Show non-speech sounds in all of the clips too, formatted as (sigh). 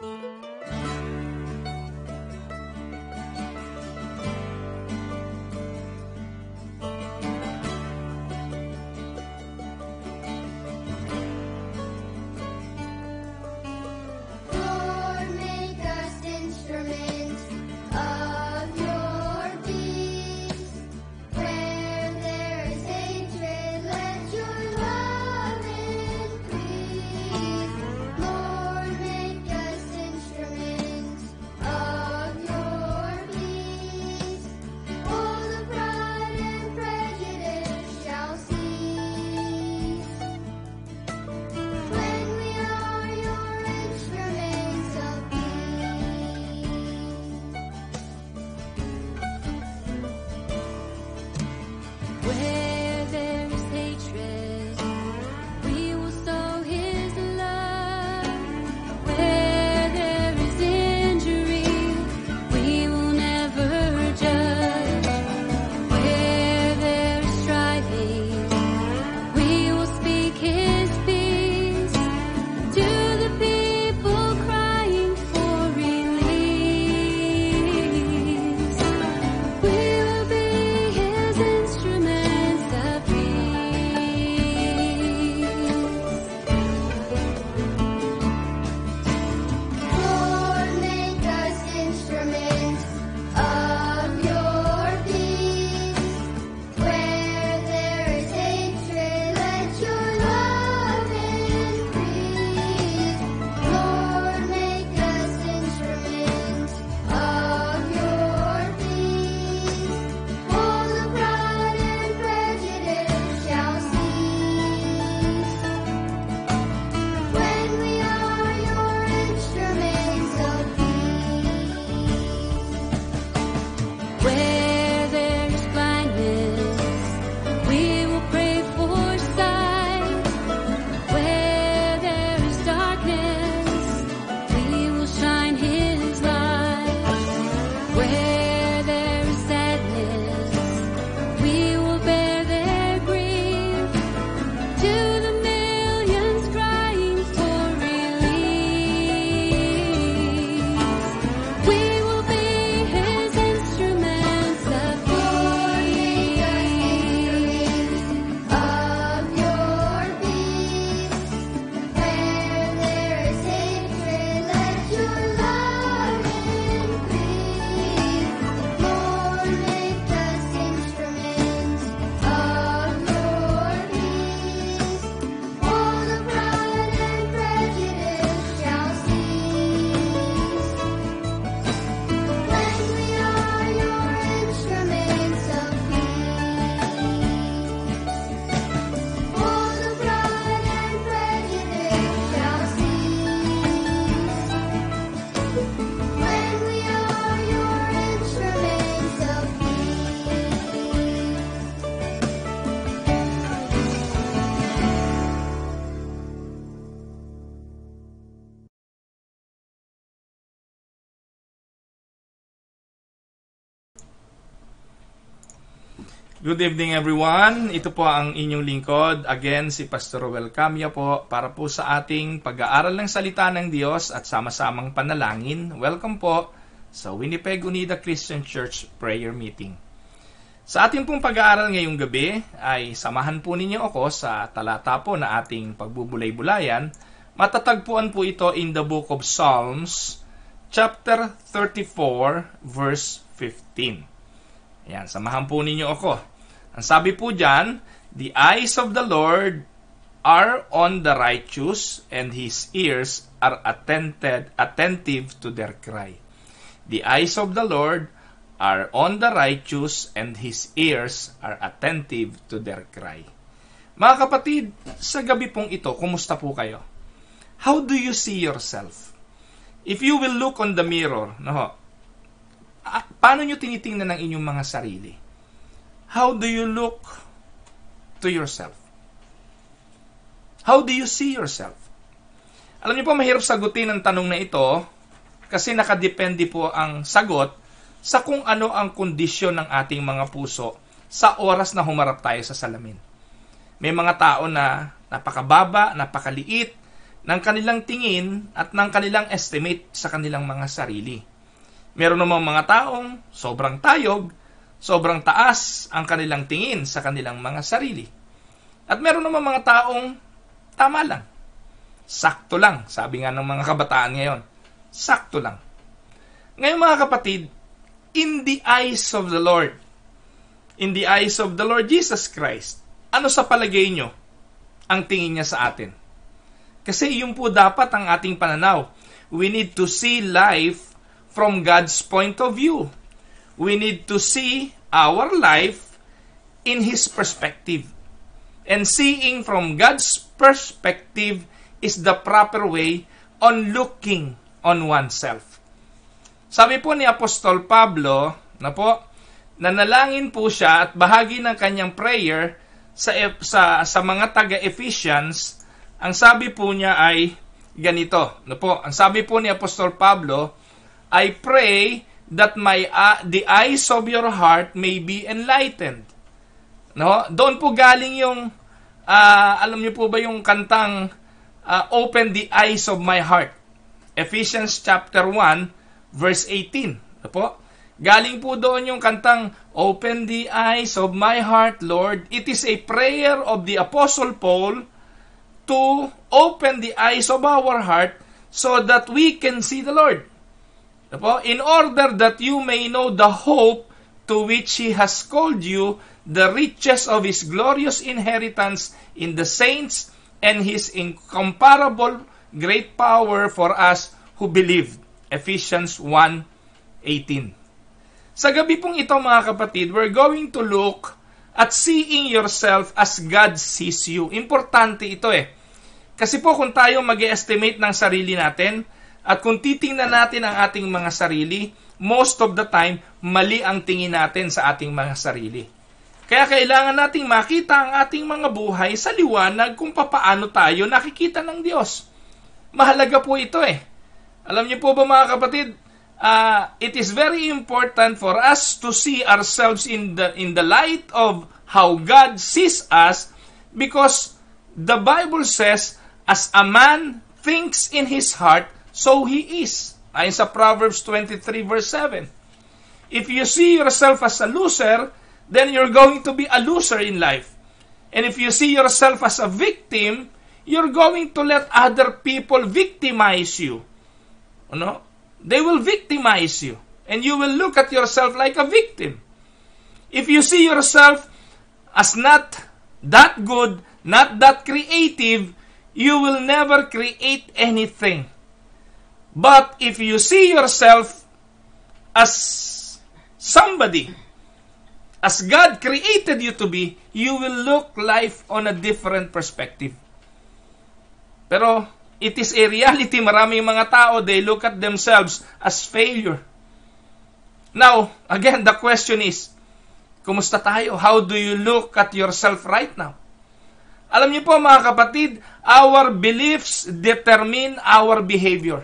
Música Good evening everyone. Ito po ang inyong lingkod. Again, si Pastor Roel Camia po para po sa ating pag-aaral ng salita ng Diyos at sama-samang panalangin. Welcome po sa Winnipeg Unida Christian Church Prayer Meeting. Sa ating pong pag-aaral ngayong gabi ay samahan po ninyo ako sa talata po na ating pagbubulay-bulayan. Matatagpuan po ito in the book of Psalms, chapter 34, verse 15. Ayan, samahan po ninyo ako. Ang sabi po dyan, The eyes of the Lord are on the righteous and His ears are attentive, attentive to their cry. The eyes of the Lord are on the righteous and His ears are attentive to their cry. Mga kapatid, sa gabi pong ito, kumusta po kayo? How do you see yourself? If you will look on the mirror, no, ah, paano nyo tinitingnan ang inyong mga sarili? How do you look to yourself? How do you see yourself? Alam niyo po, mahirap sagutin ang tanong na ito kasi nakadepende po ang sagot sa kung ano ang kondisyon ng ating mga puso sa oras na humarap tayo sa salamin. May mga tao na napakababa, napakaliit ng kanilang tingin at ng kanilang estimate sa kanilang mga sarili. Meron naman mga taong sobrang tayog Sobrang taas ang kanilang tingin sa kanilang mga sarili. At meron naman mga taong tama lang. Sakto lang, sabi nga ng mga kabataan ngayon. Sakto lang. Ngayon mga kapatid, in the eyes of the Lord, in the eyes of the Lord Jesus Christ, ano sa palagay nyo ang tingin niya sa atin? Kasi yun po dapat ang ating pananaw. We need to see life from God's point of view we need to see our life in His perspective. And seeing from God's perspective is the proper way on looking on oneself. Sabi po ni Apostol Pablo, na po, nanalangin po siya at bahagi ng kanyang prayer sa, sa, sa mga taga-Ephesians, ang sabi po niya ay ganito. Na po, ang sabi po ni Apostol Pablo, I pray that my uh, the eyes of your heart may be enlightened. No? Doon po galing yung uh, alam niyo po ba yung kantang uh, Open the eyes of my heart. Ephesians chapter 1 verse 18. Ano po? Galing po doon yung kantang Open the eyes of my heart, Lord. It is a prayer of the Apostle Paul to open the eyes of our heart so that we can see the Lord. Po? In order that you may know the hope to which He has called you, the riches of His glorious inheritance in the saints, and His incomparable great power for us who believe. Ephesians 1.18 Sa gabi pong ito mga kapatid, we're going to look at seeing yourself as God sees you. Importante ito eh. Kasi po kung tayo mag estimate ng sarili natin, at kung titingnan natin ang ating mga sarili, most of the time, mali ang tingin natin sa ating mga sarili. Kaya kailangan nating makita ang ating mga buhay sa liwanag kung papaano tayo nakikita ng Diyos. Mahalaga po ito eh. Alam niyo po ba mga kapatid, uh, it is very important for us to see ourselves in the in the light of how God sees us because the Bible says as a man thinks in his heart so he is. Ayon sa Proverbs 23 verse 7. If you see yourself as a loser, then you're going to be a loser in life. And if you see yourself as a victim, you're going to let other people victimize you. Ano? They will victimize you. And you will look at yourself like a victim. If you see yourself as not that good, not that creative, you will never create anything. But if you see yourself as somebody, as God created you to be, you will look life on a different perspective. Pero it is a reality. Maraming mga tao, they look at themselves as failure. Now, again, the question is, kumusta tayo? How do you look at yourself right now? Alam niyo po mga kapatid, our beliefs determine our behavior.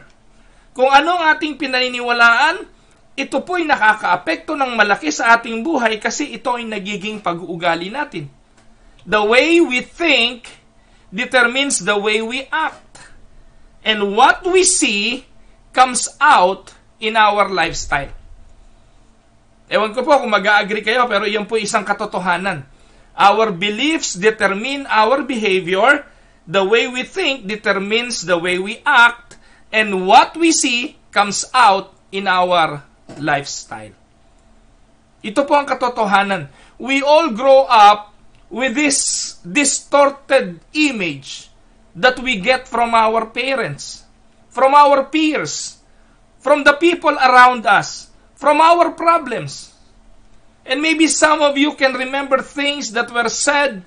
Kung ano ang ating pinaniniwalaan, ito po'y nakakaapekto ng malaki sa ating buhay kasi ito ay nagiging pag-uugali natin. The way we think determines the way we act. And what we see comes out in our lifestyle. Ewan ko po kung mag-agree kayo pero iyon po isang katotohanan. Our beliefs determine our behavior. The way we think determines the way we act and what we see comes out in our lifestyle. Ito po ang katotohanan. We all grow up with this distorted image that we get from our parents, from our peers, from the people around us, from our problems. And maybe some of you can remember things that were said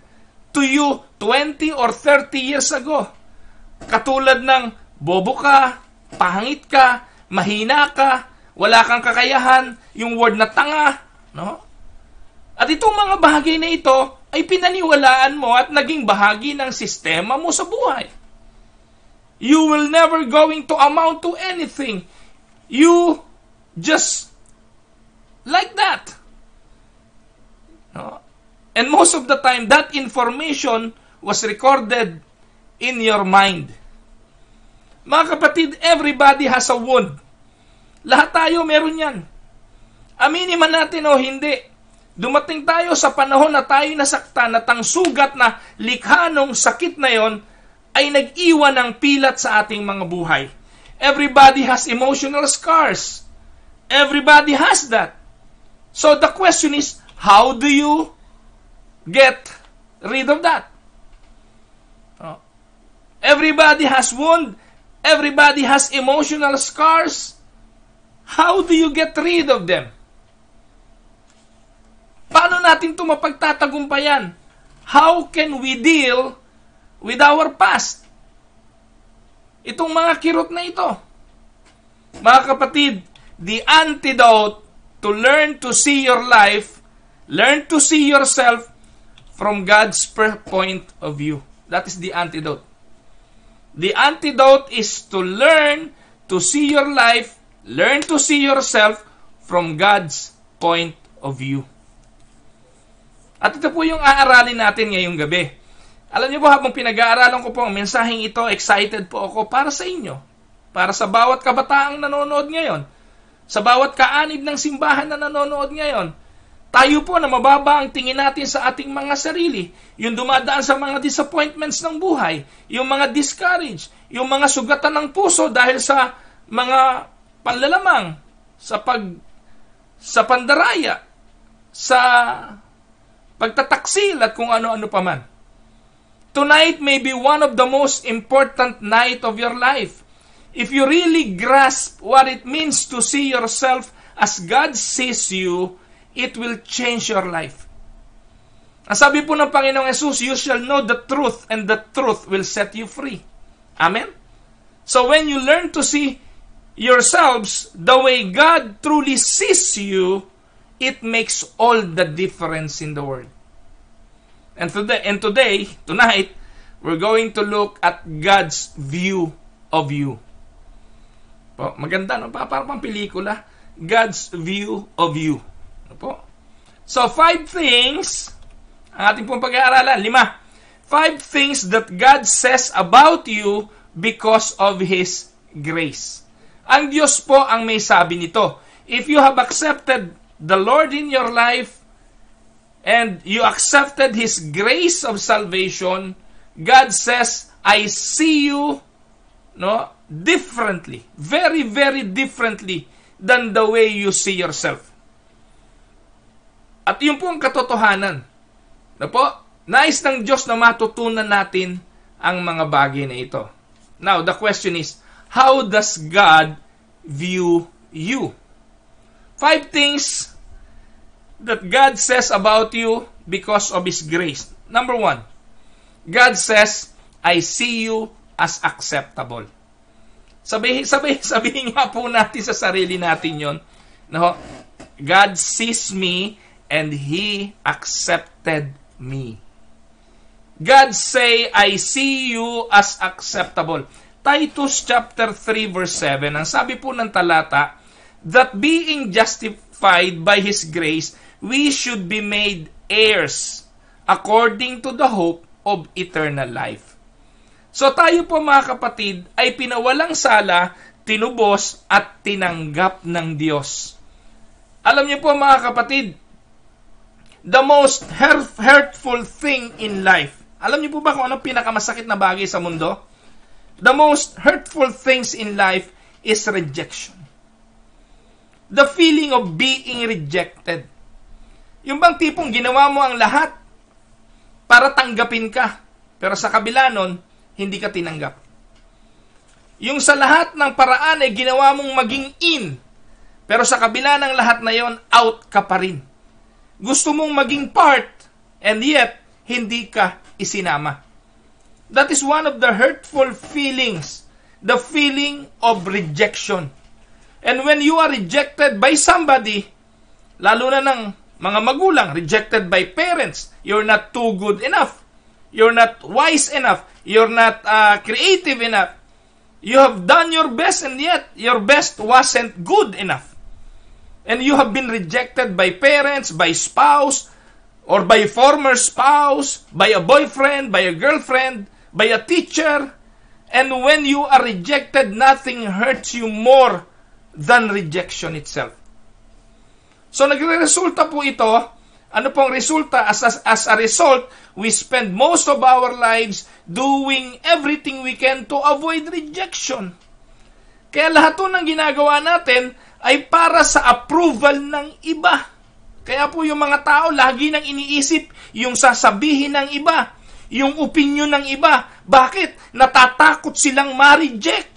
to you 20 or 30 years ago. Katulad ng bobo ka, pahangit ka, mahina ka, wala kang kakayahan, yung word na tanga, no? At itong mga bahagi na ito ay pinaniwalaan mo at naging bahagi ng sistema mo sa buhay. You will never going to amount to anything. You just like that. No? And most of the time, that information was recorded in your mind. Mga kapatid, everybody has a wound. Lahat tayo meron yan. Aminin man natin o hindi, dumating tayo sa panahon na tayo nasaktan at ang sugat na likha ng sakit na yon ay nag-iwan ng pilat sa ating mga buhay. Everybody has emotional scars. Everybody has that. So the question is, how do you get rid of that? Oh. Everybody has wound. Everybody has emotional scars. How do you get rid of them? Paano natin ito mapagtatagumpayan? How can we deal with our past? Itong mga kirot na ito. Mga kapatid, the antidote to learn to see your life, learn to see yourself from God's point of view. That is the antidote. The antidote is to learn to see your life, learn to see yourself from God's point of view. At ito po yung aaralin natin ngayong gabi. Alam niyo po, habang pinag-aaralan ko po ang mensaheng ito, excited po ako para sa inyo. Para sa bawat kabataang nanonood ngayon. Sa bawat kaanib ng simbahan na nanonood ngayon tayo po na mababa ang tingin natin sa ating mga sarili, yung dumadaan sa mga disappointments ng buhay, yung mga discourage, yung mga sugatan ng puso dahil sa mga panlalamang, sa pag sa pandaraya, sa pagtataksil at kung ano-ano pa man. Tonight may be one of the most important night of your life. If you really grasp what it means to see yourself as God sees you, it will change your life. Ang sabi po ng Panginoong Yesus, you shall know the truth and the truth will set you free. Amen? So when you learn to see yourselves the way God truly sees you, it makes all the difference in the world. And today, and today, tonight, we're going to look at God's view of you. Po, maganda, no? Parang pang pelikula. God's view of you. Opo. So, five things, ang ating pong pag-aaralan, lima. Five things that God says about you because of His grace. Ang Diyos po ang may sabi nito. If you have accepted the Lord in your life and you accepted His grace of salvation, God says, I see you no, differently, very, very differently than the way you see yourself. At yun po ang katotohanan. Na po, nais ng Diyos na matutunan natin ang mga bagay na ito. Now, the question is, how does God view you? Five things that God says about you because of His grace. Number one, God says, I see you as acceptable. Sabihin, sabihin, (laughs) sabihin nga po natin sa sarili natin yon. No? God sees me and He accepted me. God say, I see you as acceptable. Titus chapter 3 verse 7, ang sabi po ng talata, that being justified by His grace, we should be made heirs according to the hope of eternal life. So tayo po mga kapatid ay pinawalang sala, tinubos at tinanggap ng Diyos. Alam niyo po mga kapatid, the most hurtful thing in life. Alam niyo po ba kung anong pinakamasakit na bagay sa mundo? The most hurtful things in life is rejection. The feeling of being rejected. Yung bang tipong ginawa mo ang lahat para tanggapin ka, pero sa kabila nun, hindi ka tinanggap. Yung sa lahat ng paraan ay ginawa mong maging in, pero sa kabila ng lahat na yon, out ka pa rin. Gusto mong maging part and yet hindi ka isinama. That is one of the hurtful feelings, the feeling of rejection. And when you are rejected by somebody, lalo na ng mga magulang, rejected by parents, you're not too good enough, you're not wise enough, you're not uh, creative enough, you have done your best and yet your best wasn't good enough and you have been rejected by parents, by spouse, or by former spouse, by a boyfriend, by a girlfriend, by a teacher. And when you are rejected, nothing hurts you more than rejection itself. So nagre-resulta po ito, ano pong resulta? As, as, as a result, we spend most of our lives doing everything we can to avoid rejection. Kaya lahat ng ginagawa natin, ay para sa approval ng iba. Kaya po yung mga tao lagi nang iniisip yung sasabihin ng iba, yung opinion ng iba. Bakit? Natatakot silang ma-reject.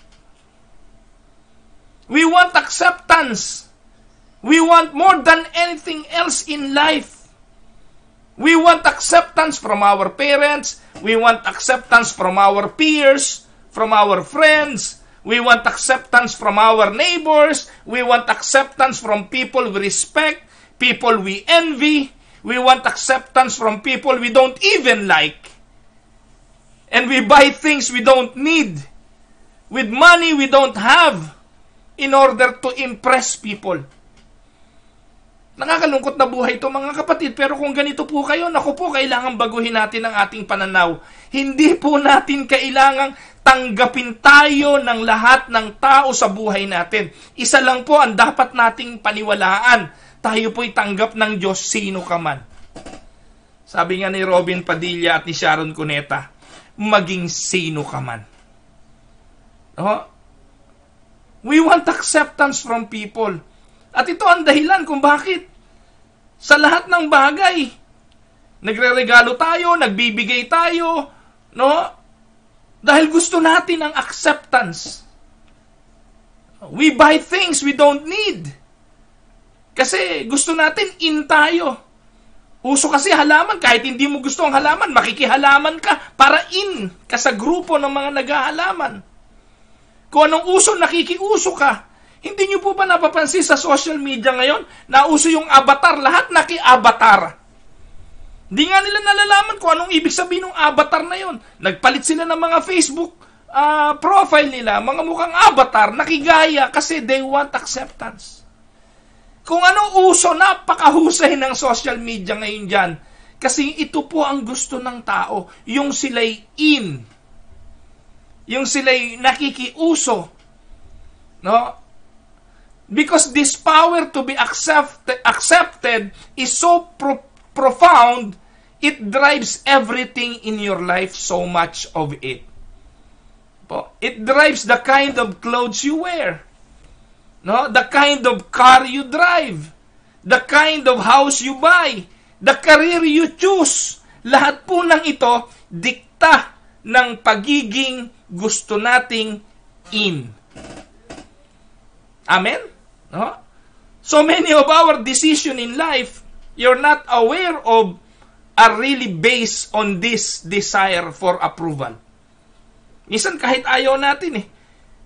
We want acceptance. We want more than anything else in life. We want acceptance from our parents. We want acceptance from our peers, from our friends, We want acceptance from our neighbors. We want acceptance from people we respect, people we envy. We want acceptance from people we don't even like. And we buy things we don't need with money we don't have in order to impress people. Nakakalungkot na buhay ito mga kapatid, pero kung ganito po kayo, naku po, kailangan baguhin natin ang ating pananaw. Hindi po natin kailangang tanggapin tayo ng lahat ng tao sa buhay natin. Isa lang po ang dapat nating paniwalaan. Tayo po'y tanggap ng Diyos sino ka man. Sabi nga ni Robin Padilla at ni Sharon Cuneta, maging sino ka man. Oh, we want acceptance from people. At ito ang dahilan kung bakit sa lahat ng bagay. Nagre-regalo tayo, nagbibigay tayo, no? Dahil gusto natin ang acceptance. We buy things we don't need. Kasi gusto natin in tayo. Uso kasi halaman, kahit hindi mo gusto ang halaman, makikihalaman ka para in ka sa grupo ng mga naghahalaman. Kung anong uso, nakikiuso ka. Hindi nyo po ba napapansin sa social media ngayon? Nauso yung avatar, lahat naki-avatar. Hindi nga nila nalalaman kung anong ibig sabihin ng avatar na yon. Nagpalit sila ng mga Facebook uh, profile nila, mga mukhang avatar, nakigaya kasi they want acceptance. Kung anong uso, napakahusay ng social media ngayon dyan. Kasi ito po ang gusto ng tao, yung sila'y in. Yung sila'y nakikiuso. No? Because this power to be accept, accepted is so pro- profound, it drives everything in your life, so much of it. Po, it drives the kind of clothes you wear. No? The kind of car you drive. The kind of house you buy. The career you choose. Lahat po ng ito, dikta ng pagiging gusto nating in. Amen? No? So many of our decision in life, you're not aware of, are really based on this desire for approval. Minsan kahit ayaw natin eh.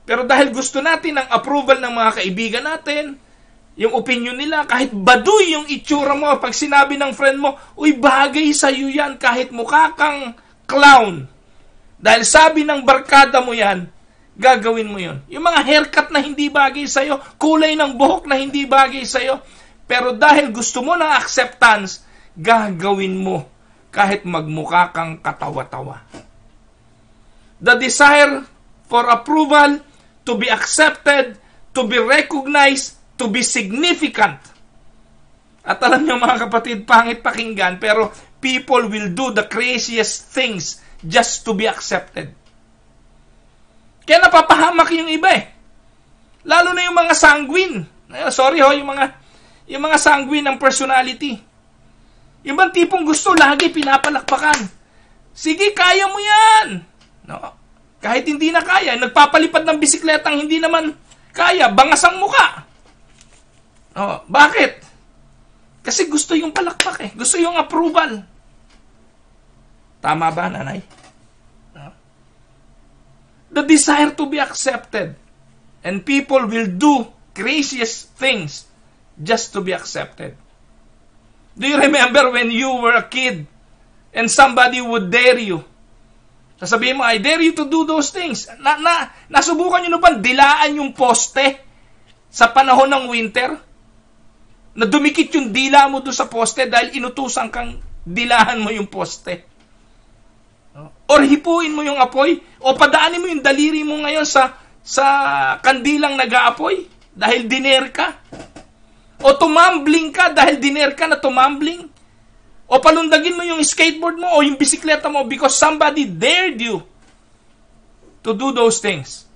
Pero dahil gusto natin ang approval ng mga kaibigan natin, yung opinion nila, kahit baduy yung itsura mo, pag sinabi ng friend mo, uy, bagay sa iyo yan kahit mukha kang clown. Dahil sabi ng barkada mo yan, gagawin mo yun. Yung mga haircut na hindi bagay sa'yo, kulay ng buhok na hindi bagay sa'yo, pero dahil gusto mo ng acceptance, gagawin mo kahit magmukha kang katawa-tawa. The desire for approval, to be accepted, to be recognized, to be significant. At alam niyo mga kapatid, pangit pakinggan, pero people will do the craziest things just to be accepted. Kaya napapahamak yung iba eh. Lalo na yung mga sanguin. Sorry ho, yung mga yung mga sanguin ng personality. Yung bang tipong gusto lagi pinapalakpakan. Sige, kaya mo 'yan. No. Kahit hindi na kaya, nagpapalipad ng bisikletang hindi naman kaya, bangas ang muka. No, bakit? Kasi gusto yung palakpak eh. Gusto yung approval. Tama ba, nanay? the desire to be accepted. And people will do craziest things just to be accepted. Do you remember when you were a kid and somebody would dare you? Sasabihin mo, I dare you to do those things. Na, na, nasubukan nyo na dilaan yung poste sa panahon ng winter? Na dumikit yung dila mo doon sa poste dahil inutusan kang dilahan mo yung poste. Or hipuin mo yung apoy o padaanin mo yung daliri mo ngayon sa sa kandilang nag-aapoy dahil diner ka. O tumambling ka dahil diner ka na tumambling. O palundagin mo yung skateboard mo o yung bisikleta mo because somebody dared you to do those things.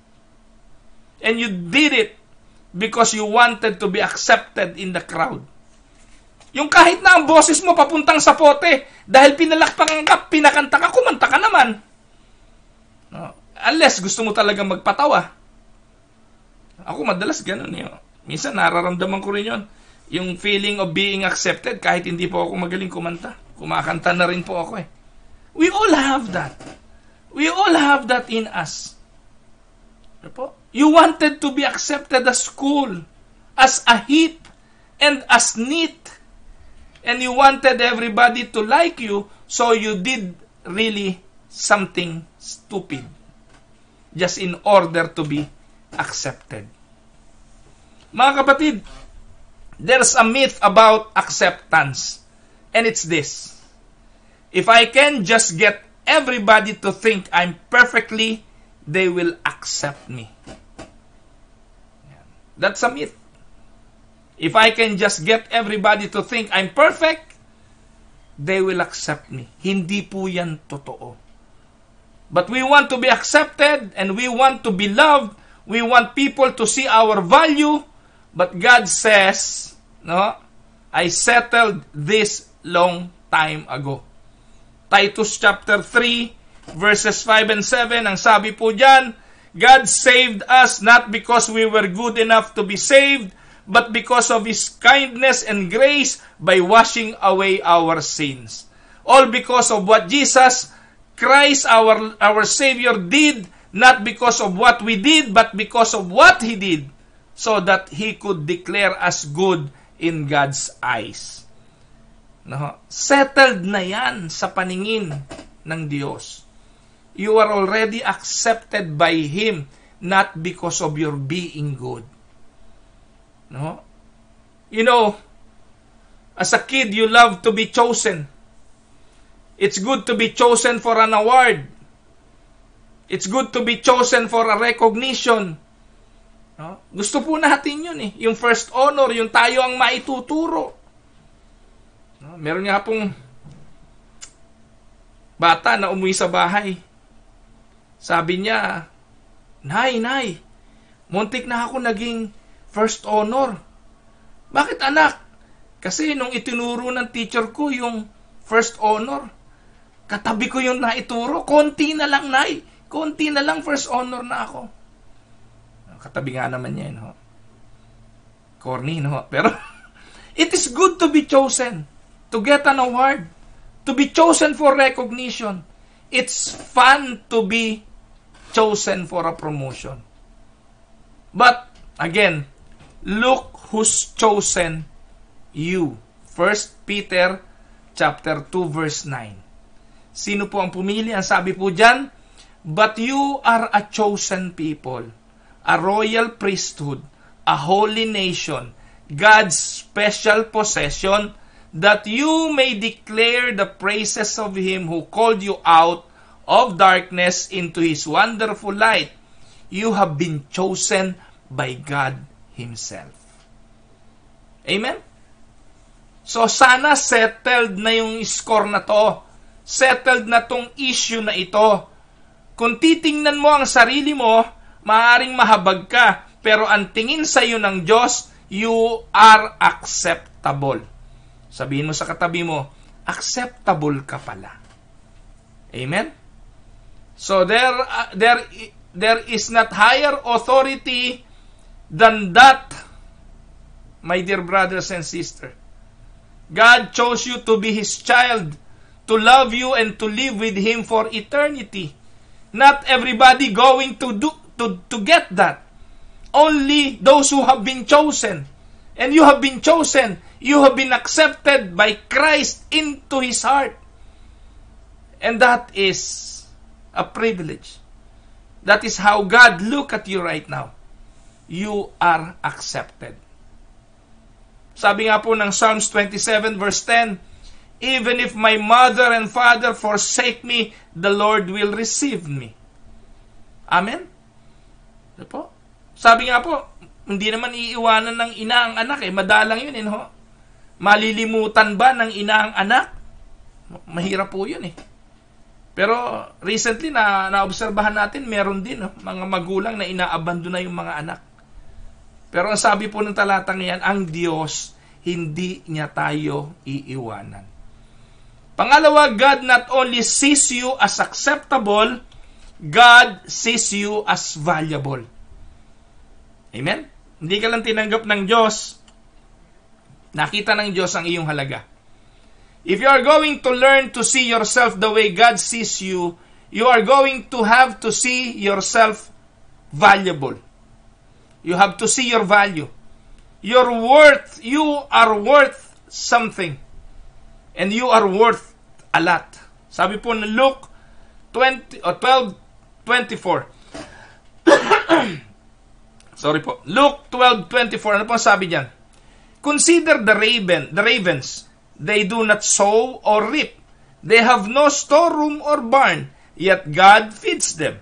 And you did it because you wanted to be accepted in the crowd. Yung kahit na ang boses mo papuntang sa pote, dahil pinalakpakan ka, pinakanta ka, kumanta ka naman. No? Unless gusto mo talaga magpatawa. Ako madalas ganun yun. Eh. Minsan nararamdaman ko rin yun. Yung feeling of being accepted kahit hindi po ako magaling kumanta. Kumakanta na rin po ako eh. We all have that. We all have that in us. Ano po? You wanted to be accepted as cool, as a hip, and as neat and you wanted everybody to like you, so you did really something stupid just in order to be accepted. Mga kapatid, there's a myth about acceptance, and it's this. If I can just get everybody to think I'm perfectly, they will accept me. That's a myth. If I can just get everybody to think I'm perfect, they will accept me. Hindi po yan totoo. But we want to be accepted and we want to be loved. We want people to see our value. But God says, no, I settled this long time ago. Titus chapter 3 verses 5 and 7, ang sabi po dyan, God saved us not because we were good enough to be saved, but because of His kindness and grace by washing away our sins. All because of what Jesus Christ, our, our Savior, did, not because of what we did, but because of what He did, so that He could declare us good in God's eyes. No? Settled na yan sa paningin ng Diyos. You are already accepted by Him, not because of your being good No? You know, as a kid, you love to be chosen. It's good to be chosen for an award. It's good to be chosen for a recognition. No? Gusto po natin yun eh. Yung first honor, yung tayo ang maituturo. No? Meron nga pong bata na umuwi sa bahay. Sabi niya, Nay, Nay, muntik na ako naging First honor. Bakit anak? Kasi nung itinuro ng teacher ko yung first honor, katabi ko yung naituro, konti na lang nai. konti na lang first honor na ako. Katabi nga naman niya, no? Corny, no? Pero, (laughs) it is good to be chosen, to get an award, to be chosen for recognition. It's fun to be chosen for a promotion. But, again, Look who's chosen you. 1 Peter chapter 2 verse 9. Sino po ang pumili? Ang sabi po diyan, But you are a chosen people, a royal priesthood, a holy nation, God's special possession, that you may declare the praises of Him who called you out of darkness into His wonderful light. You have been chosen by God Himself. Amen? So sana settled na yung score na to. Settled na tong issue na ito. Kung titingnan mo ang sarili mo, maaring mahabag ka, pero ang tingin sa iyo ng Diyos, you are acceptable. Sabihin mo sa katabi mo, acceptable ka pala. Amen? So there, uh, there, there is not higher authority than that, my dear brothers and sisters. God chose you to be His child, to love you and to live with Him for eternity. Not everybody going to do to, to get that. Only those who have been chosen. And you have been chosen. You have been accepted by Christ into His heart. And that is a privilege. That is how God look at you right now. you are accepted. Sabi nga po ng Psalms 27 verse 10, Even if my mother and father forsake me, the Lord will receive me. Amen? Ito po. Sabi nga po, hindi naman iiwanan ng ina ang anak eh. Madalang yun inho. Eh, Malilimutan ba ng ina ang anak? Mahirap po yun eh. Pero recently na naobserbahan natin, meron din no? mga magulang na inaabandon na yung mga anak. Pero ang sabi po ng talatang yan, ang Diyos, hindi niya tayo iiwanan. Pangalawa, God not only sees you as acceptable, God sees you as valuable. Amen? Hindi ka lang tinanggap ng Diyos. Nakita ng Diyos ang iyong halaga. If you are going to learn to see yourself the way God sees you, you are going to have to see yourself valuable. You have to see your value. Your worth. You are worth something. And you are worth a lot. Sabi po ng Luke 20, or 12, 24. (coughs) Sorry po. Luke 24. ano po sabi diyan? Consider the raven, the ravens. They do not sow or reap. They have no storeroom or barn, yet God feeds them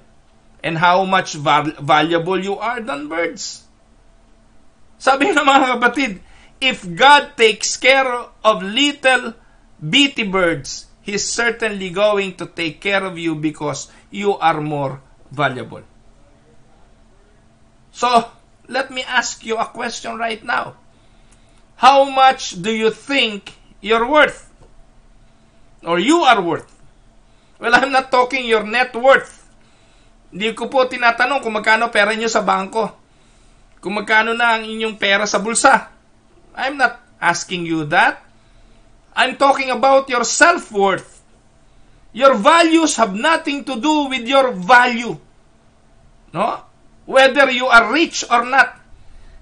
and how much val- valuable you are than birds. Sabi ng mga kapatid, if God takes care of little bitty birds, He's certainly going to take care of you because you are more valuable. So, let me ask you a question right now. How much do you think you're worth? Or you are worth? Well, I'm not talking your net worth. Hindi ko po tinatanong kung magkano pera niyo sa bangko. Kung magkano na ang inyong pera sa bulsa. I'm not asking you that. I'm talking about your self-worth. Your values have nothing to do with your value. No? Whether you are rich or not.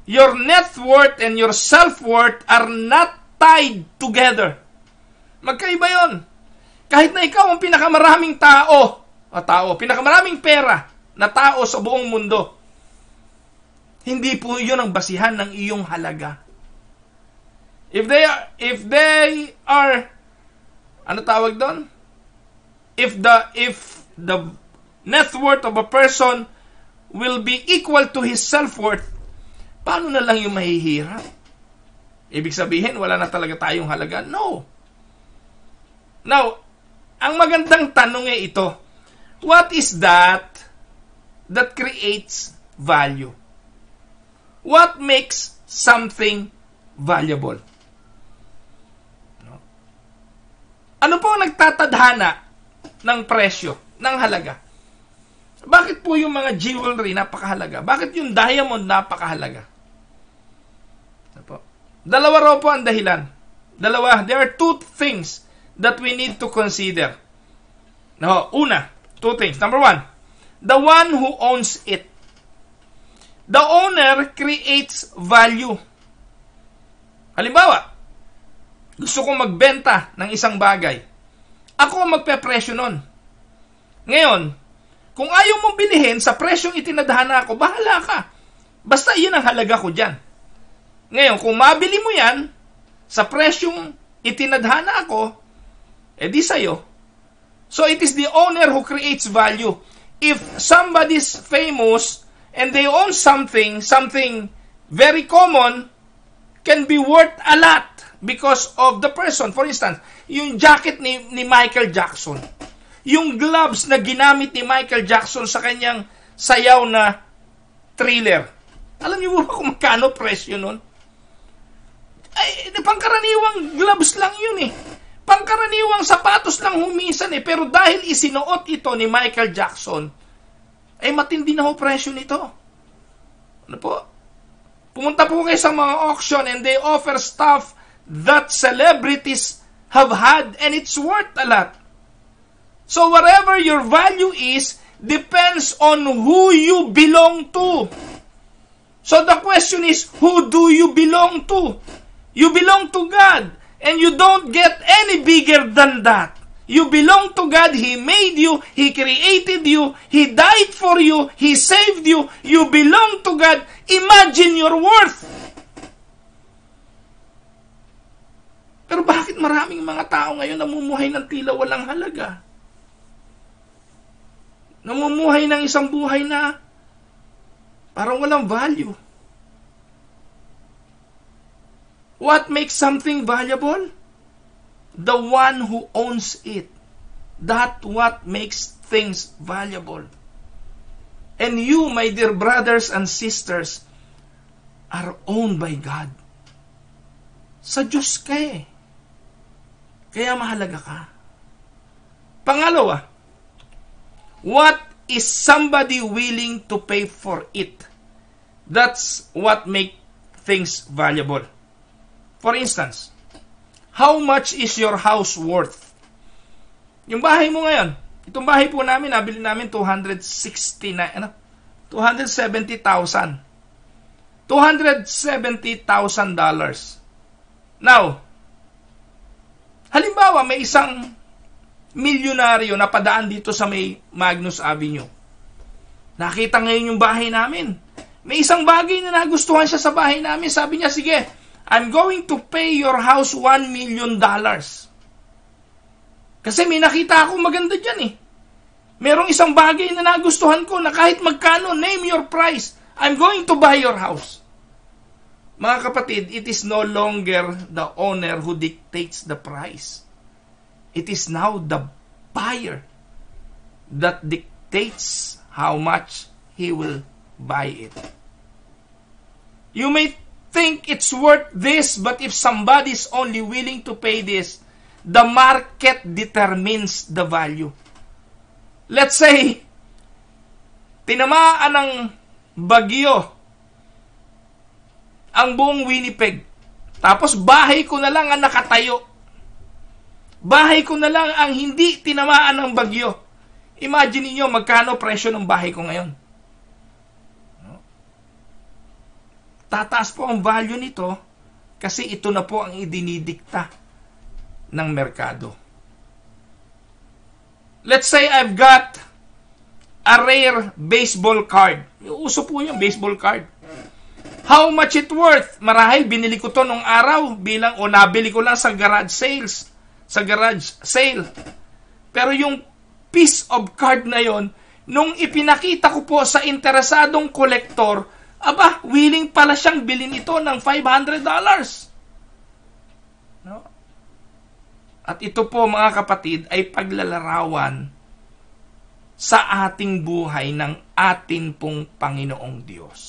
Your net worth and your self-worth are not tied together. Magkaiba yon. Kahit na ikaw ang pinakamaraming tao na tao, pinakamaraming pera na tao sa buong mundo. Hindi po 'yon ang basihan ng iyong halaga. If they are, if they are ano tawag doon? If the if the net worth of a person will be equal to his self-worth, paano na lang yung mahihirap? Ibig sabihin, wala na talaga tayong halaga? No. Now, ang magandang tanong ay ito. What is that that creates value? What makes something valuable? Ano po ang nagtatadhana ng presyo, ng halaga? Bakit po yung mga jewelry napakahalaga? Bakit yung diamond napakahalaga? Ano po. Dalawa raw po ang dahilan. Dalawa, there are two things that we need to consider. No, una, two things. Number one, the one who owns it. The owner creates value. Halimbawa, gusto kong magbenta ng isang bagay. Ako magpepresyo nun. Ngayon, kung ayaw mong bilihin sa presyong itinadhana ako, bahala ka. Basta iyon ang halaga ko dyan. Ngayon, kung mabili mo yan sa presyong itinadhana ako, edi sa'yo, So it is the owner who creates value. If somebody's famous and they own something, something very common, can be worth a lot because of the person. For instance, yung jacket ni, ni Michael Jackson, yung gloves na ginamit ni Michael Jackson sa kanyang sayaw na thriller. Alam niyo ba kung magkano presyo nun? Ay, pangkaraniwang gloves lang yun eh. Pangkaraniwang sapatos lang humisan eh, pero dahil isinuot ito ni Michael Jackson, ay eh matindi na ho presyo nito. Ano po? Pumunta po kayo sa mga auction and they offer stuff that celebrities have had and it's worth a lot. So whatever your value is, depends on who you belong to. So the question is, who do you belong to? You belong to God. And you don't get any bigger than that. You belong to God. He made you. He created you. He died for you. He saved you. You belong to God. Imagine your worth. Pero bakit maraming mga tao ngayon namumuhay ng tila walang halaga? Namumuhay ng isang buhay na parang walang value. What makes something valuable? The one who owns it. That what makes things valuable. And you, my dear brothers and sisters, are owned by God. Sa Diyos ka eh. Kaya mahalaga ka. Pangalawa, what is somebody willing to pay for it? That's what make things valuable. For instance, how much is your house worth? Yung bahay mo ngayon, itong bahay po namin, nabili namin 269, ano? 270,000. $270,000. Now, halimbawa may isang milyonaryo na padaan dito sa may Magnus Avenue. Nakita ngayon yung bahay namin. May isang bagay na nagustuhan siya sa bahay namin. Sabi niya, sige, I'm going to pay your house 1 million dollars. Kasi may nakita ako maganda dyan eh. Merong isang bagay na nagustuhan ko na kahit magkano, name your price. I'm going to buy your house. Mga kapatid, it is no longer the owner who dictates the price. It is now the buyer that dictates how much he will buy it. You may think it's worth this, but if somebody's only willing to pay this, the market determines the value. Let's say, tinamaan ng bagyo ang buong Winnipeg. Tapos bahay ko na lang ang nakatayo. Bahay ko na lang ang hindi tinamaan ng bagyo. Imagine niyo magkano presyo ng bahay ko ngayon. Tataas po ang value nito kasi ito na po ang idinidikta ng merkado. Let's say I've got a rare baseball card. Uso po yung baseball card. How much it worth? Marahil binili ko to nung araw bilang o nabili ko lang sa garage sales. Sa garage sale. Pero yung piece of card na yon, nung ipinakita ko po sa interesadong kolektor, Aba, willing pala siyang bilhin ito ng $500. No? At ito po mga kapatid ay paglalarawan sa ating buhay ng atin pong Panginoong Diyos.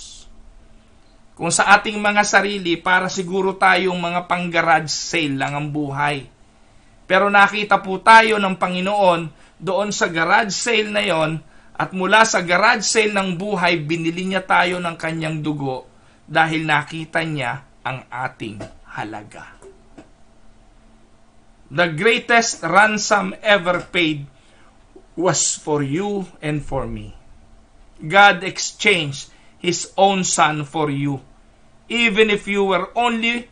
Kung sa ating mga sarili, para siguro tayong mga pang-garage sale lang ang buhay. Pero nakita po tayo ng Panginoon doon sa garage sale na yon at mula sa garage sale ng buhay, binili niya tayo ng kanyang dugo dahil nakita niya ang ating halaga. The greatest ransom ever paid was for you and for me. God exchanged His own Son for you. Even if you were only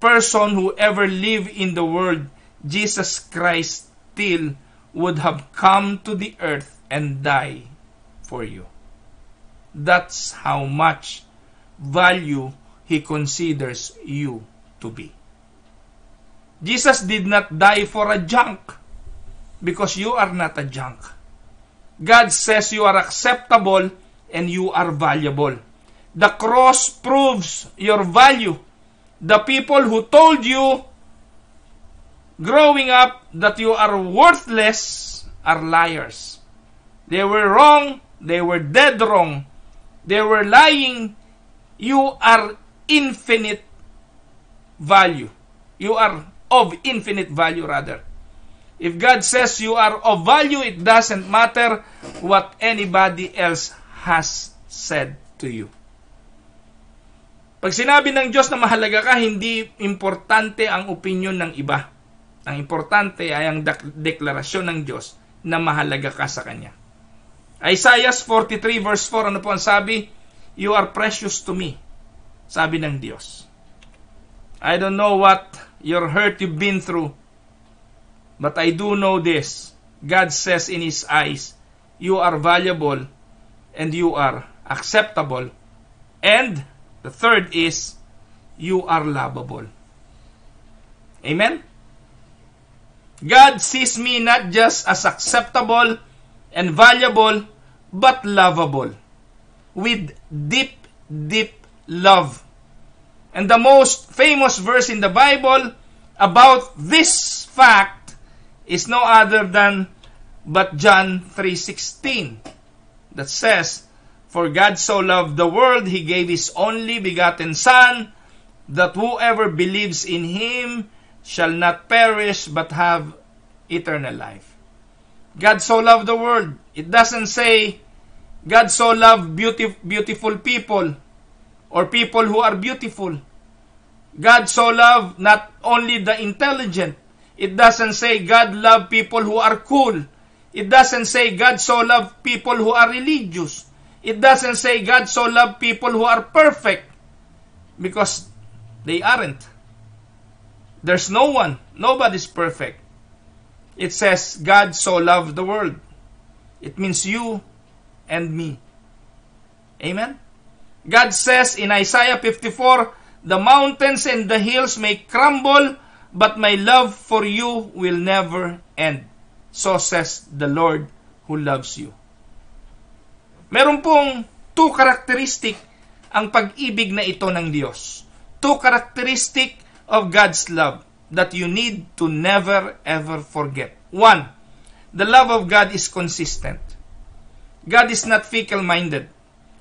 person who ever lived in the world, Jesus Christ still would have come to the earth and die for you. That's how much value He considers you to be. Jesus did not die for a junk because you are not a junk. God says you are acceptable and you are valuable. The cross proves your value. The people who told you growing up that you are worthless are liars. They were wrong. They were dead wrong. They were lying. You are infinite value. You are of infinite value rather. If God says you are of value, it doesn't matter what anybody else has said to you. Pag sinabi ng Diyos na mahalaga ka, hindi importante ang opinion ng iba. Ang importante ay ang deklarasyon ng Diyos na mahalaga ka sa Kanya. Isaiah 43 verse 4, ano po ang sabi? You are precious to me, sabi ng Diyos. I don't know what your hurt you've been through, but I do know this. God says in His eyes, you are valuable and you are acceptable. And the third is, you are lovable. Amen? God sees me not just as acceptable, and valuable but lovable with deep, deep love. And the most famous verse in the Bible about this fact is no other than but John 3:16 that says for God so loved the world he gave his only begotten son that whoever believes in him shall not perish but have eternal life. God so loved the world. It doesn't say God so loved beauty, beautiful people or people who are beautiful. God so loved not only the intelligent. It doesn't say God loved people who are cool. It doesn't say God so loved people who are religious. It doesn't say God so loved people who are perfect because they aren't. There's no one. Nobody's perfect. It says, God so loved the world. It means you and me. Amen? God says in Isaiah 54, The mountains and the hills may crumble, but my love for you will never end. So says the Lord who loves you. Meron pong two characteristic ang pag-ibig na ito ng Diyos. Two characteristic of God's love. that you need to never ever forget. One, the love of God is consistent. God is not fickle minded.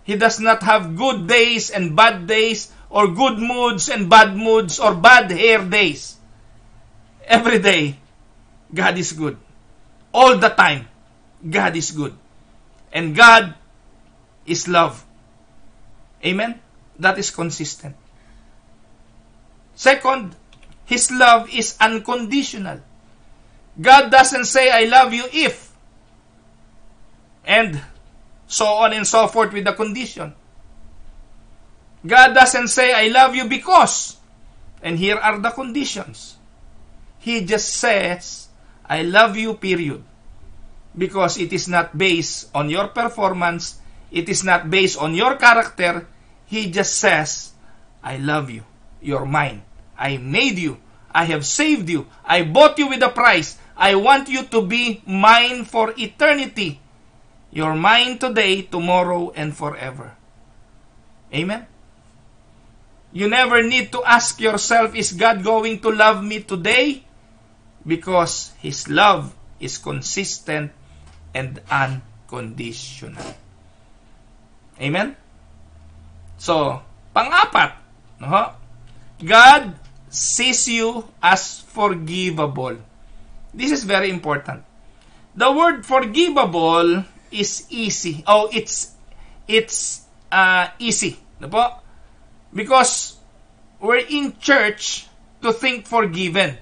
He does not have good days and bad days, or good moods and bad moods, or bad hair days. Every day, God is good. All the time, God is good. And God is love. Amen? That is consistent. Second, his love is unconditional. God doesn't say, I love you if, and so on and so forth with the condition. God doesn't say, I love you because, and here are the conditions. He just says, I love you, period. Because it is not based on your performance, it is not based on your character. He just says, I love you. You're mine. I made you. I have saved you. I bought you with a price. I want you to be mine for eternity. You're mine today, tomorrow, and forever. Amen? You never need to ask yourself, is God going to love me today? Because His love is consistent and unconditional. Amen? So, pang-apat, no? God sees you as forgivable. This is very important. The word forgivable is easy. Oh, it's it's uh, easy. No po? Because we're in church to think forgiven.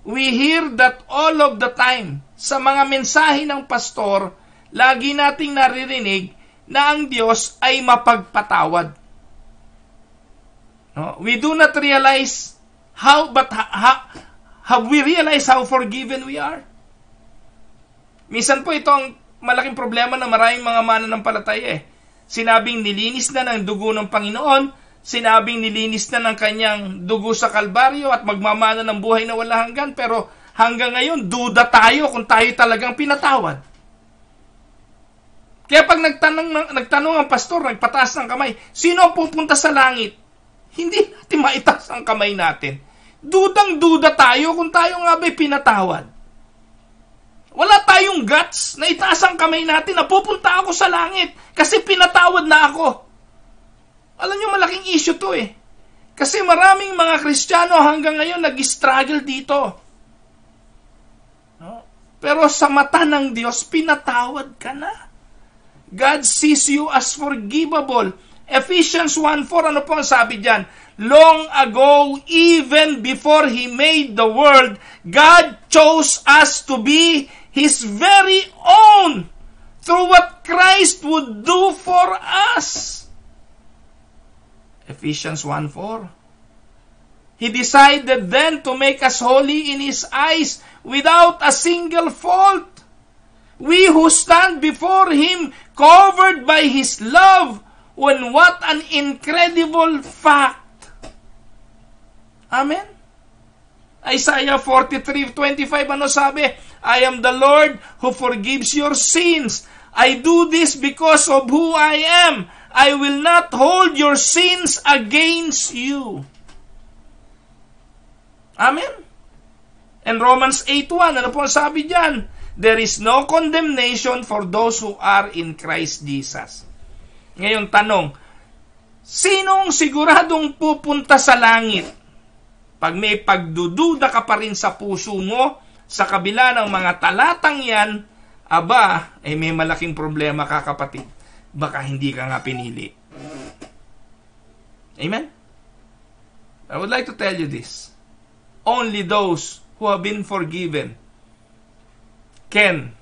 We hear that all of the time sa mga mensahe ng pastor, lagi nating naririnig na ang Diyos ay mapagpatawad. No? We do not realize How, but ha, ha, have we realized how forgiven we are? Minsan po ito ang malaking problema na maraming mga palatay eh. Sinabing nilinis na ng dugo ng Panginoon, sinabing nilinis na ng kanyang dugo sa kalbaryo at magmamana ng buhay na wala hanggan, pero hanggang ngayon, duda tayo kung tayo talagang pinatawad. Kaya pag nagtanong, nagtanong ang pastor, nagpataas ng kamay, sino ang pupunta sa langit? Hindi natin (laughs) maitaas ang kamay natin dudang-duda tayo kung tayo nga ba'y pinatawad. Wala tayong guts na itaas ang kamay natin na pupunta ako sa langit kasi pinatawad na ako. Alam nyo, malaking issue to eh. Kasi maraming mga Kristiyano hanggang ngayon nag-struggle dito. No? Pero sa mata ng Diyos, pinatawad ka na. God sees you as forgivable. Ephesians 1.4, ano po ang sabi diyan? long ago, even before He made the world, God chose us to be His very own through what Christ would do for us. Ephesians 1 4. He decided then to make us holy in His eyes without a single fault. We who stand before Him covered by His love, when what an incredible fact Amen? Isaiah 43:25 ano sabi? I am the Lord who forgives your sins. I do this because of who I am. I will not hold your sins against you. Amen? And Romans 8.1, ano po ang sabi diyan? There is no condemnation for those who are in Christ Jesus. Ngayon, tanong, sinong siguradong pupunta sa langit? Pag may pagdududa ka pa rin sa puso mo, sa kabila ng mga talatang yan, aba, ay eh, may malaking problema ka kapatid. Baka hindi ka nga pinili. Amen? I would like to tell you this. Only those who have been forgiven can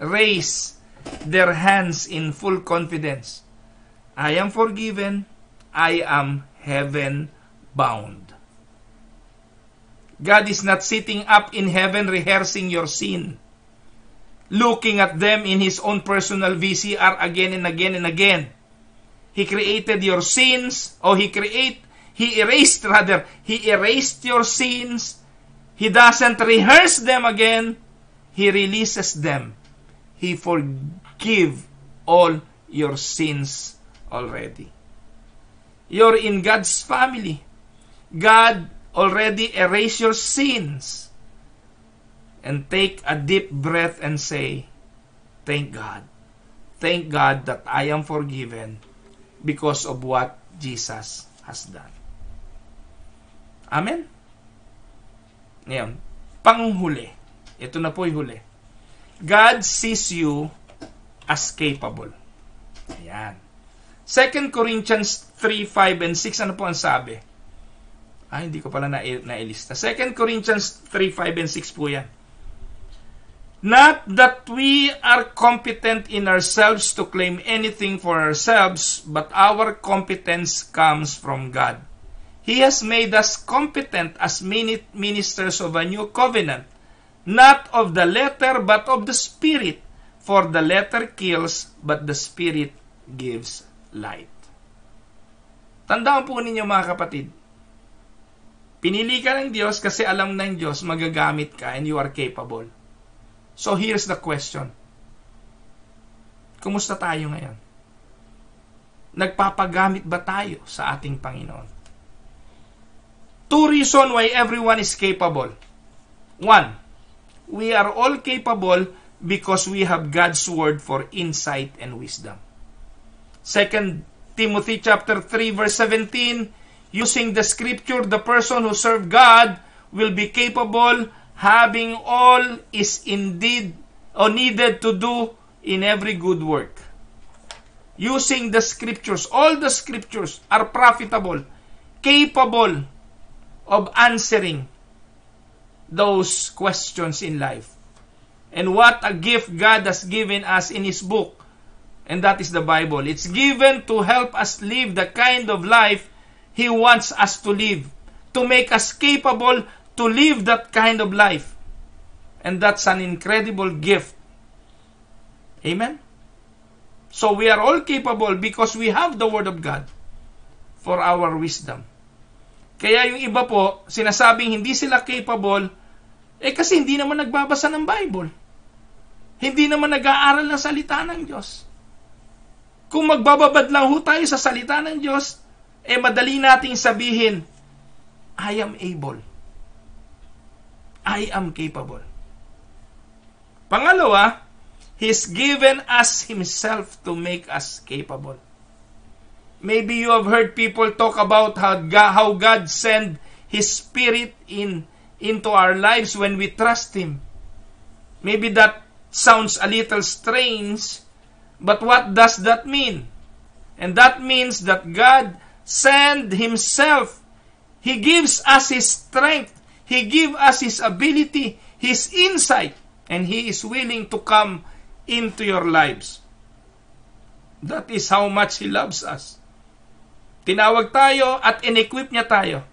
raise their hands in full confidence. I am forgiven. I am heaven bound. God is not sitting up in heaven rehearsing your sin, looking at them in His own personal VCR again and again and again. He created your sins, or He create, He erased rather, He erased your sins. He doesn't rehearse them again. He releases them. He forgive all your sins already. You're in God's family. God already erase your sins and take a deep breath and say, Thank God. Thank God that I am forgiven because of what Jesus has done. Amen? Ngayon, panghuli. Ito na po yung huli. God sees you as capable. Ayan. 2 Corinthians 3, 5, and 6, ano po ang sabi? Ah, hindi ko pala na nailista. 2 Corinthians 3, 5 and 6 po yan. Not that we are competent in ourselves to claim anything for ourselves, but our competence comes from God. He has made us competent as ministers of a new covenant, not of the letter, but of the Spirit. For the letter kills, but the Spirit gives light. Tandaan po ninyo mga kapatid, Pinili ka ng Diyos kasi alam ng Diyos magagamit ka and you are capable. So here's the question. Kumusta tayo ngayon? Nagpapagamit ba tayo sa ating Panginoon? Two reason why everyone is capable. One, we are all capable because we have God's word for insight and wisdom. Second Timothy chapter 3 verse 17 Using the scripture, the person who served God will be capable having all is indeed or needed to do in every good work. Using the scriptures, all the scriptures are profitable, capable of answering those questions in life. And what a gift God has given us in His book. And that is the Bible. It's given to help us live the kind of life He wants us to live, to make us capable to live that kind of life. And that's an incredible gift. Amen? So we are all capable because we have the Word of God for our wisdom. Kaya yung iba po, sinasabing hindi sila capable, eh kasi hindi naman nagbabasa ng Bible. Hindi naman nag-aaral ng salita ng Diyos. Kung magbababad lang ho tayo sa salita ng Diyos, eh madali nating sabihin, I am able. I am capable. Pangalawa, He's given us Himself to make us capable. Maybe you have heard people talk about how God, how God send His Spirit in into our lives when we trust Him. Maybe that sounds a little strange, but what does that mean? And that means that God send Himself. He gives us His strength. He gives us His ability, His insight, and He is willing to come into your lives. That is how much He loves us. Tinawag tayo at inequip niya tayo.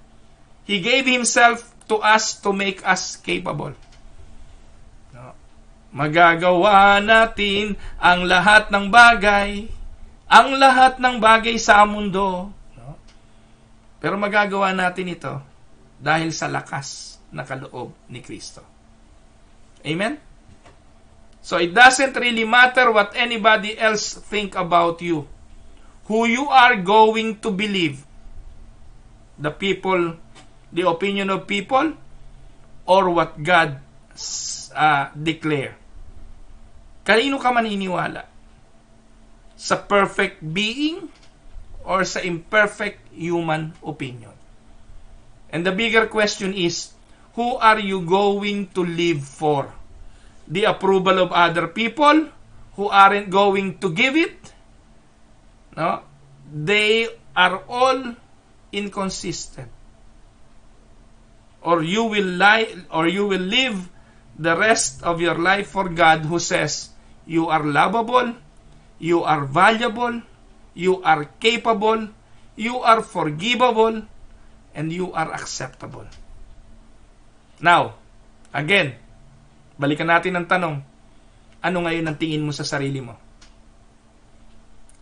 He gave Himself to us to make us capable. Magagawa natin ang lahat ng bagay, ang lahat ng bagay sa mundo pero magagawa natin ito dahil sa lakas na kaloob ni Kristo. Amen? So it doesn't really matter what anybody else think about you. Who you are going to believe. The people, the opinion of people, or what God uh, declare. Kanino ka man iniwala? Sa perfect being or sa imperfect human opinion. And the bigger question is, who are you going to live for? The approval of other people who aren't going to give it? No? They are all inconsistent. Or you will lie or you will live the rest of your life for God who says you are lovable, you are valuable, you are capable, you are forgivable, and you are acceptable. Now, again, balikan natin ang tanong, ano ngayon ang tingin mo sa sarili mo?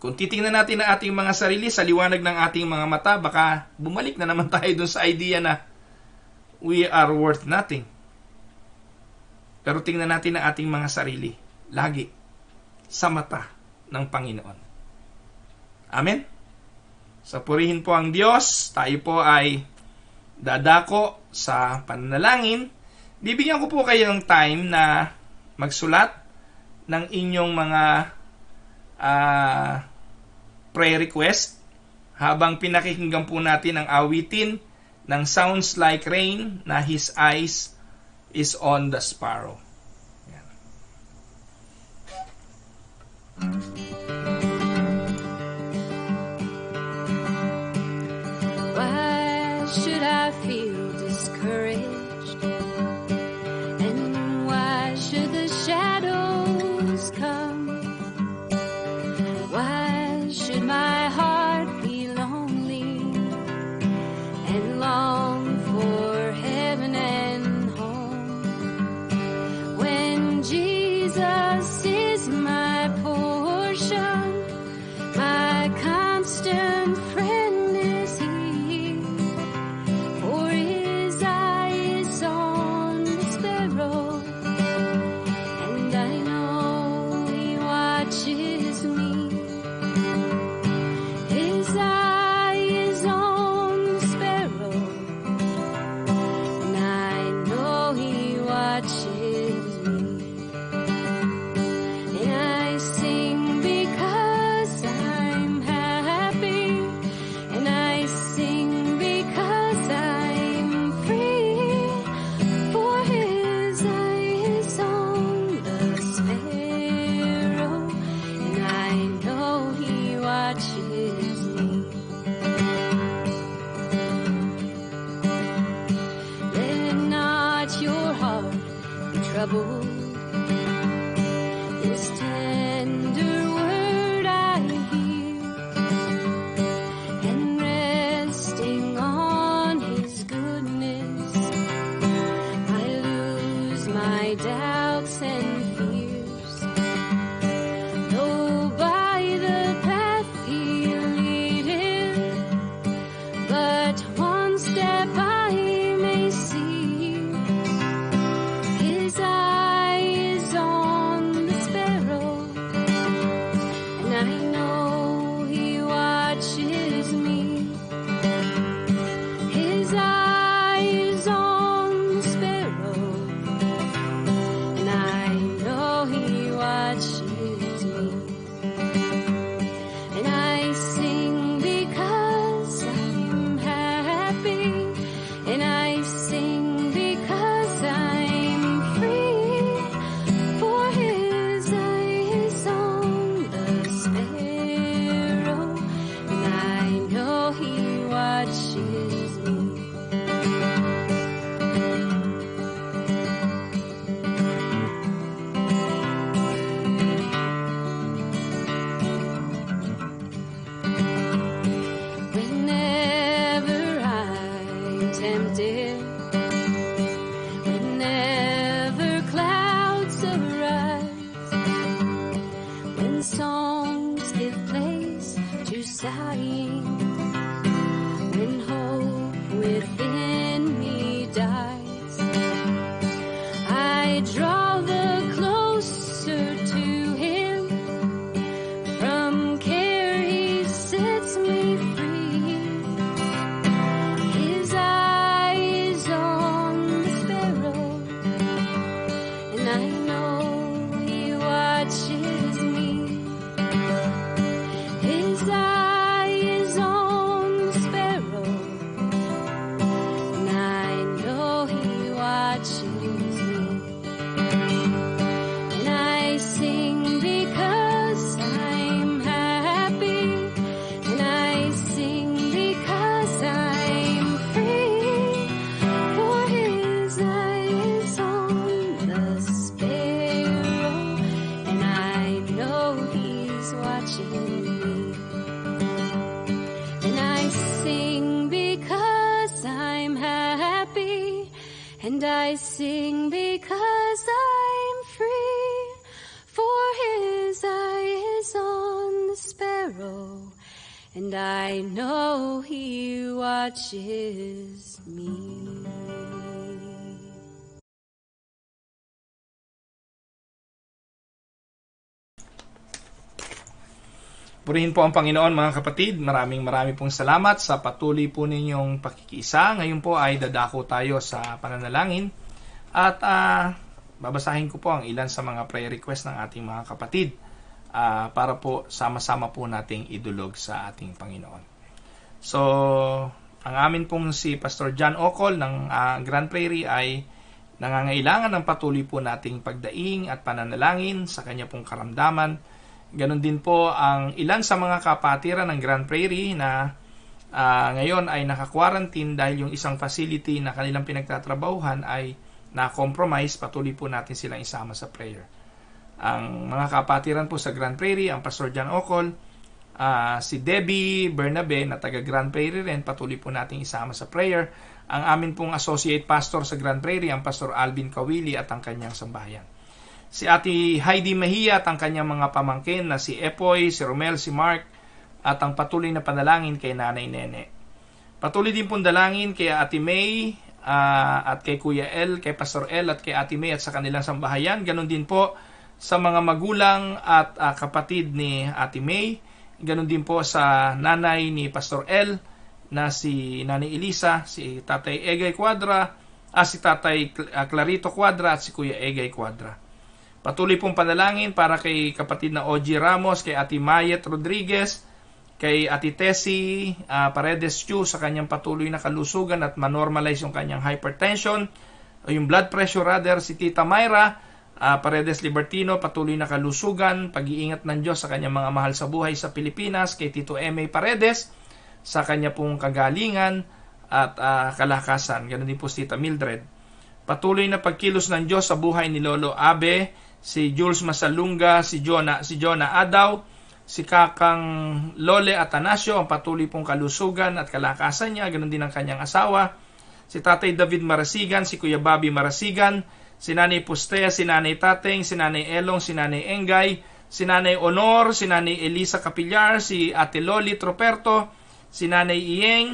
Kung titingnan natin ang ating mga sarili sa liwanag ng ating mga mata, baka bumalik na naman (laughs) tayo dun sa idea na we are worth nothing. Pero tingnan natin ang ating mga sarili, lagi, sa mata ng Panginoon. Amen? Sapurihin po ang Diyos. Tayo po ay dadako sa pananalangin. Bibigyan ko po kayo ng time na magsulat ng inyong mga uh, prayer request habang pinakikinggan po natin ang awitin ng Sounds Like Rain na His Eyes is on the Sparrow. Yan. Mm-hmm. And I sing because I'm free, for his eye is on the sparrow, and I know he watches me. Purihin po ang Panginoon mga kapatid. Maraming marami pong salamat sa patuloy po ninyong pakikisa. Ngayon po ay dadako tayo sa pananalangin. At uh, babasahin ko po ang ilan sa mga prayer request ng ating mga kapatid uh, para po sama-sama po nating idulog sa ating Panginoon. So, ang amin pong si Pastor John Ocol ng uh, Grand Prairie ay nangangailangan ng patuloy po nating pagdaing at pananalangin sa kanya pong karamdaman Ganon din po ang ilan sa mga kapatiran ng Grand Prairie na uh, ngayon ay naka-quarantine dahil yung isang facility na kanilang pinagtatrabahuhan ay na-compromise. Patuloy po natin silang isama sa prayer. Ang mga kapatiran po sa Grand Prairie, ang Pastor John Ocol, uh, si Debbie Bernabe na taga Grand Prairie rin, patuloy po nating isama sa prayer. Ang amin pong associate pastor sa Grand Prairie, ang Pastor Alvin Kawili at ang kanyang sambahayan si Ate Heidi Mejia at ang kanyang mga pamangkin na si Epoy, si Romel, si Mark at ang patuloy na panalangin kay Nanay Nene. Patuloy din pong dalangin kay Ate May uh, at kay Kuya El, kay Pastor El at kay Ate May at sa kanilang sambahayan. Ganon din po sa mga magulang at uh, kapatid ni Ate May. Ganon din po sa nanay ni Pastor El na si Nanay Elisa, si Tatay Egay Quadra, ah, si Tatay ah, Clarito Quadra at si Kuya Egay Quadra. Patuloy pong panalangin para kay kapatid na OG Ramos, kay Ati Mayet Rodriguez, kay Ati Tessie uh, Paredes Chu sa kanyang patuloy na kalusugan at manormalize yung kanyang hypertension o yung blood pressure rather si Tita Myra uh, ah, Paredes Libertino patuloy na kalusugan, pag-iingat ng Diyos sa kanyang mga mahal sa buhay sa Pilipinas, kay Tito M.A. Paredes sa kanya pong kagalingan at uh, kalakasan. Ganun din po si Tita Mildred. Patuloy na pagkilos ng Diyos sa buhay ni Lolo Abe si Jules Masalunga, si Jonah, si Jonah Adaw, si Kakang Lole Atanasio, ang patuloy pong kalusugan at kalakasan niya, ganoon din ang kanyang asawa, si Tatay David Marasigan, si Kuya Bobby Marasigan, si Nanay Pustea, si Nanay Tateng, si Nanay Elong, si Nanay Engay, si Nanay Honor, si Nanay Elisa Capillar, si Ate Loli Troperto, si Nanay Ieng,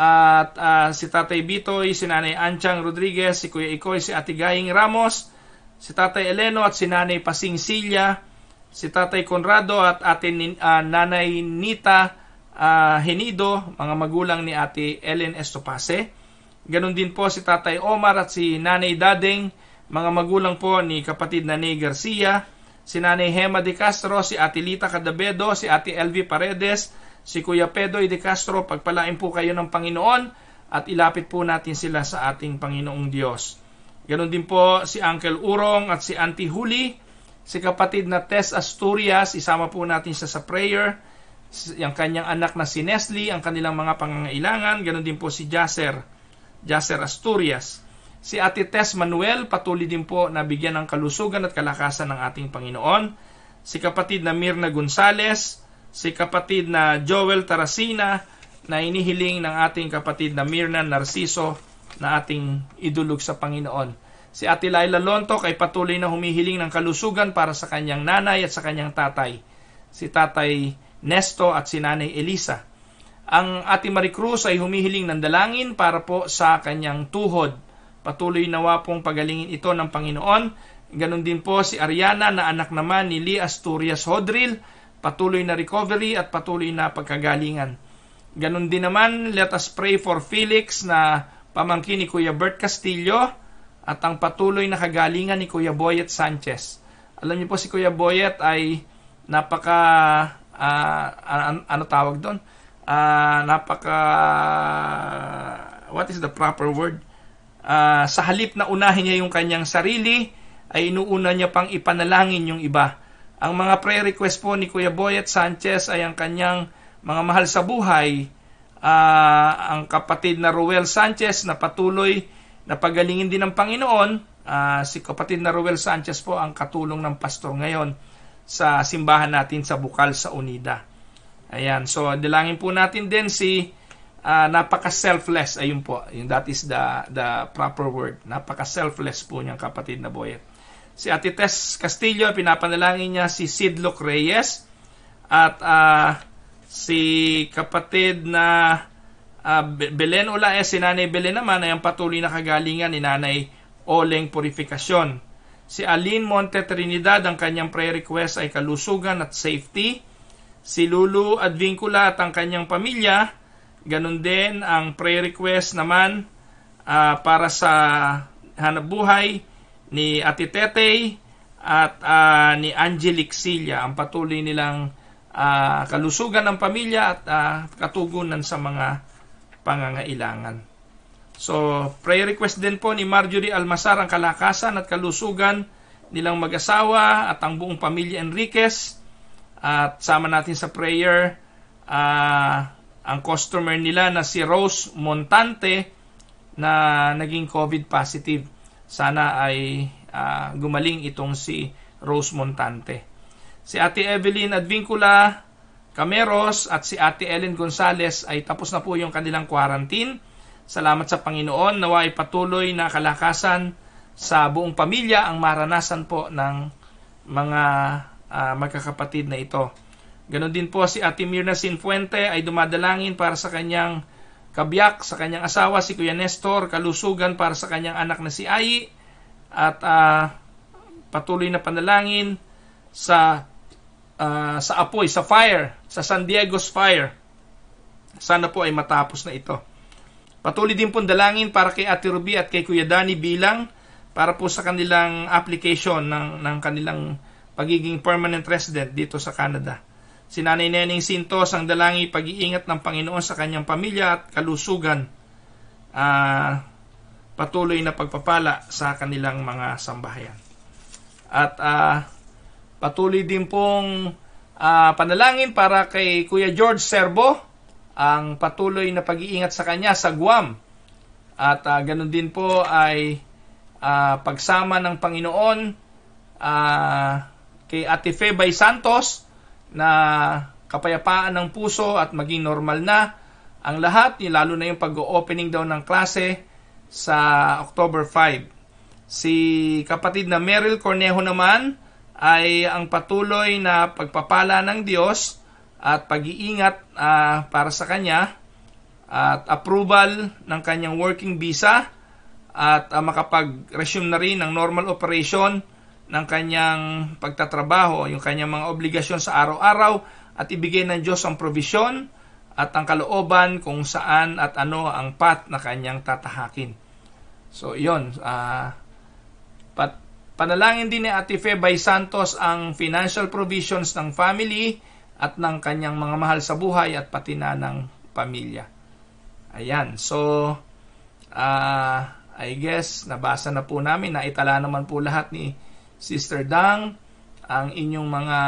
at uh, si Tatay Bitoy, si Nanay Anchang Rodriguez, si Kuya Ikoy, si Ate Gaying Ramos, si Tatay Eleno at si Nanay Pasing si Tatay Conrado at atin uh, ah, Nanay Nita uh, Henido, mga magulang ni Ate Ellen Estopase. Ganon din po si Tatay Omar at si Nanay Dading, mga magulang po ni kapatid Nanay Garcia, si Nanay Hema de Castro, si Ate Lita Cadabedo, si Ate Elvie Paredes, si Kuya Pedoy de Castro. Pagpalain po kayo ng Panginoon at ilapit po natin sila sa ating Panginoong Diyos. Ganon din po si Uncle Urong at si Auntie Huli, si kapatid na Tess Asturias, isama po natin siya sa prayer, yung kanyang anak na si Nestle, ang kanilang mga pangangailangan, ganon din po si Jacer, Jacer Asturias. Si Ate Tess Manuel, patuloy din po na bigyan ng kalusugan at kalakasan ng ating Panginoon. Si kapatid na Mirna Gonzales, si kapatid na Joel Tarasina, na inihiling ng ating kapatid na Mirna Narciso na ating idulog sa Panginoon. Si Ate Laila Lontok ay patuloy na humihiling ng kalusugan para sa kanyang nanay at sa kanyang tatay, si Tatay Nesto at si Nanay Elisa. Ang Ate Maricruz ay humihiling ng dalangin para po sa kanyang tuhod. Patuloy nawa pong pagalingin ito ng Panginoon. Ganon din po si Ariana na anak naman ni Lee Asturias Hodril, patuloy na recovery at patuloy na pagkagalingan. Ganon din naman, let us pray for Felix na pamangkin ni Kuya Bert Castillo at ang patuloy na kagalingan ni Kuya Boyet Sanchez. Alam niyo po si Kuya Boyet ay napaka uh, ano, ano tawag doon? Uh, napaka what is the proper word? Uh, sa halip na unahin niya yung kanyang sarili ay inuuna niya pang ipanalangin yung iba. Ang mga prayer request po ni Kuya Boyet Sanchez ay ang kanyang mga mahal sa buhay uh, ang kapatid na Ruel Sanchez na patuloy na pagalingin din ng Panginoon. Uh, si kapatid na Ruel Sanchez po ang katulong ng pastor ngayon sa simbahan natin sa Bukal sa Unida. Ayan, so dilangin po natin din si uh, napaka-selfless, ayun po, yung that is the, the proper word, napaka-selfless po niyang kapatid na Boyet. Si Ate Tess Castillo, pinapanalangin niya si Sidlock Reyes at uh, si kapatid na uh, Belen Ulaes, eh, si Nanay Belen naman ay ang patuloy na kagalingan ni Nanay Oleng Purifikasyon. Si Aline Monte Trinidad, ang kanyang prayer request ay kalusugan at safety. Si Lulu Advincula at ang kanyang pamilya, ganun din ang prayer request naman uh, para sa hanap buhay ni Ate Tetey at uh, ni Angelic Silla ang patuloy nilang uh, kalusugan ng pamilya at uh, katugunan sa mga pangangailangan. So, prayer request din po ni Marjorie Almasar ang kalakasan at kalusugan nilang mag-asawa at ang buong pamilya Enriquez. At sama natin sa prayer uh, ang customer nila na si Rose Montante na naging COVID positive. Sana ay uh, gumaling itong si Rose Montante. Si Ate Evelyn Advincula Cameros at si Ate Ellen Gonzales ay tapos na po yung kanilang quarantine. Salamat sa Panginoon nawa ay patuloy na kalakasan sa buong pamilya ang maranasan po ng mga uh, magkakapatid na ito. Ganon din po si Ate Mirna Sinfuente ay dumadalangin para sa kanyang kabiyak, sa kanyang asawa si Kuya Nestor, kalusugan para sa kanyang anak na si Ai at uh, patuloy na panalangin sa uh, sa apoy, sa fire, sa San Diego's fire. Sana po ay matapos na ito. Patuloy din pong dalangin para kay Ate Ruby at kay Kuya Dani bilang para po sa kanilang application ng, ng kanilang pagiging permanent resident dito sa Canada. Si Nanay Neneng Sintos ang dalangi pag-iingat ng Panginoon sa kanyang pamilya at kalusugan. Uh, patuloy na pagpapala sa kanilang mga sambahayan. At uh, Patuloy din pong uh, panalangin para kay Kuya George Serbo ang patuloy na pag-iingat sa kanya sa Guam. At uh, ganun din po ay uh, pagsama ng Panginoon uh, kay Ate Febay Santos na kapayapaan ng puso at maging normal na ang lahat, lalo na yung pag-opening daw ng klase sa October 5. Si kapatid na Meryl Cornejo naman, ay ang patuloy na pagpapala ng Diyos at pag-iingat uh, para sa Kanya at approval ng kanyang working visa at uh, makapag-resume na rin ng normal operation ng kanyang pagtatrabaho, yung kanyang mga obligasyon sa araw-araw at ibigay ng Diyos ang provision at ang kalooban kung saan at ano ang path na kanyang tatahakin. So, iyon. Uh, ah, Panalangin din ni Ate Febay Santos ang financial provisions ng family at ng kanyang mga mahal sa buhay at pati na ng pamilya. Ayan, so uh, I guess nabasa na po namin, na itala naman po lahat ni Sister Dang ang inyong mga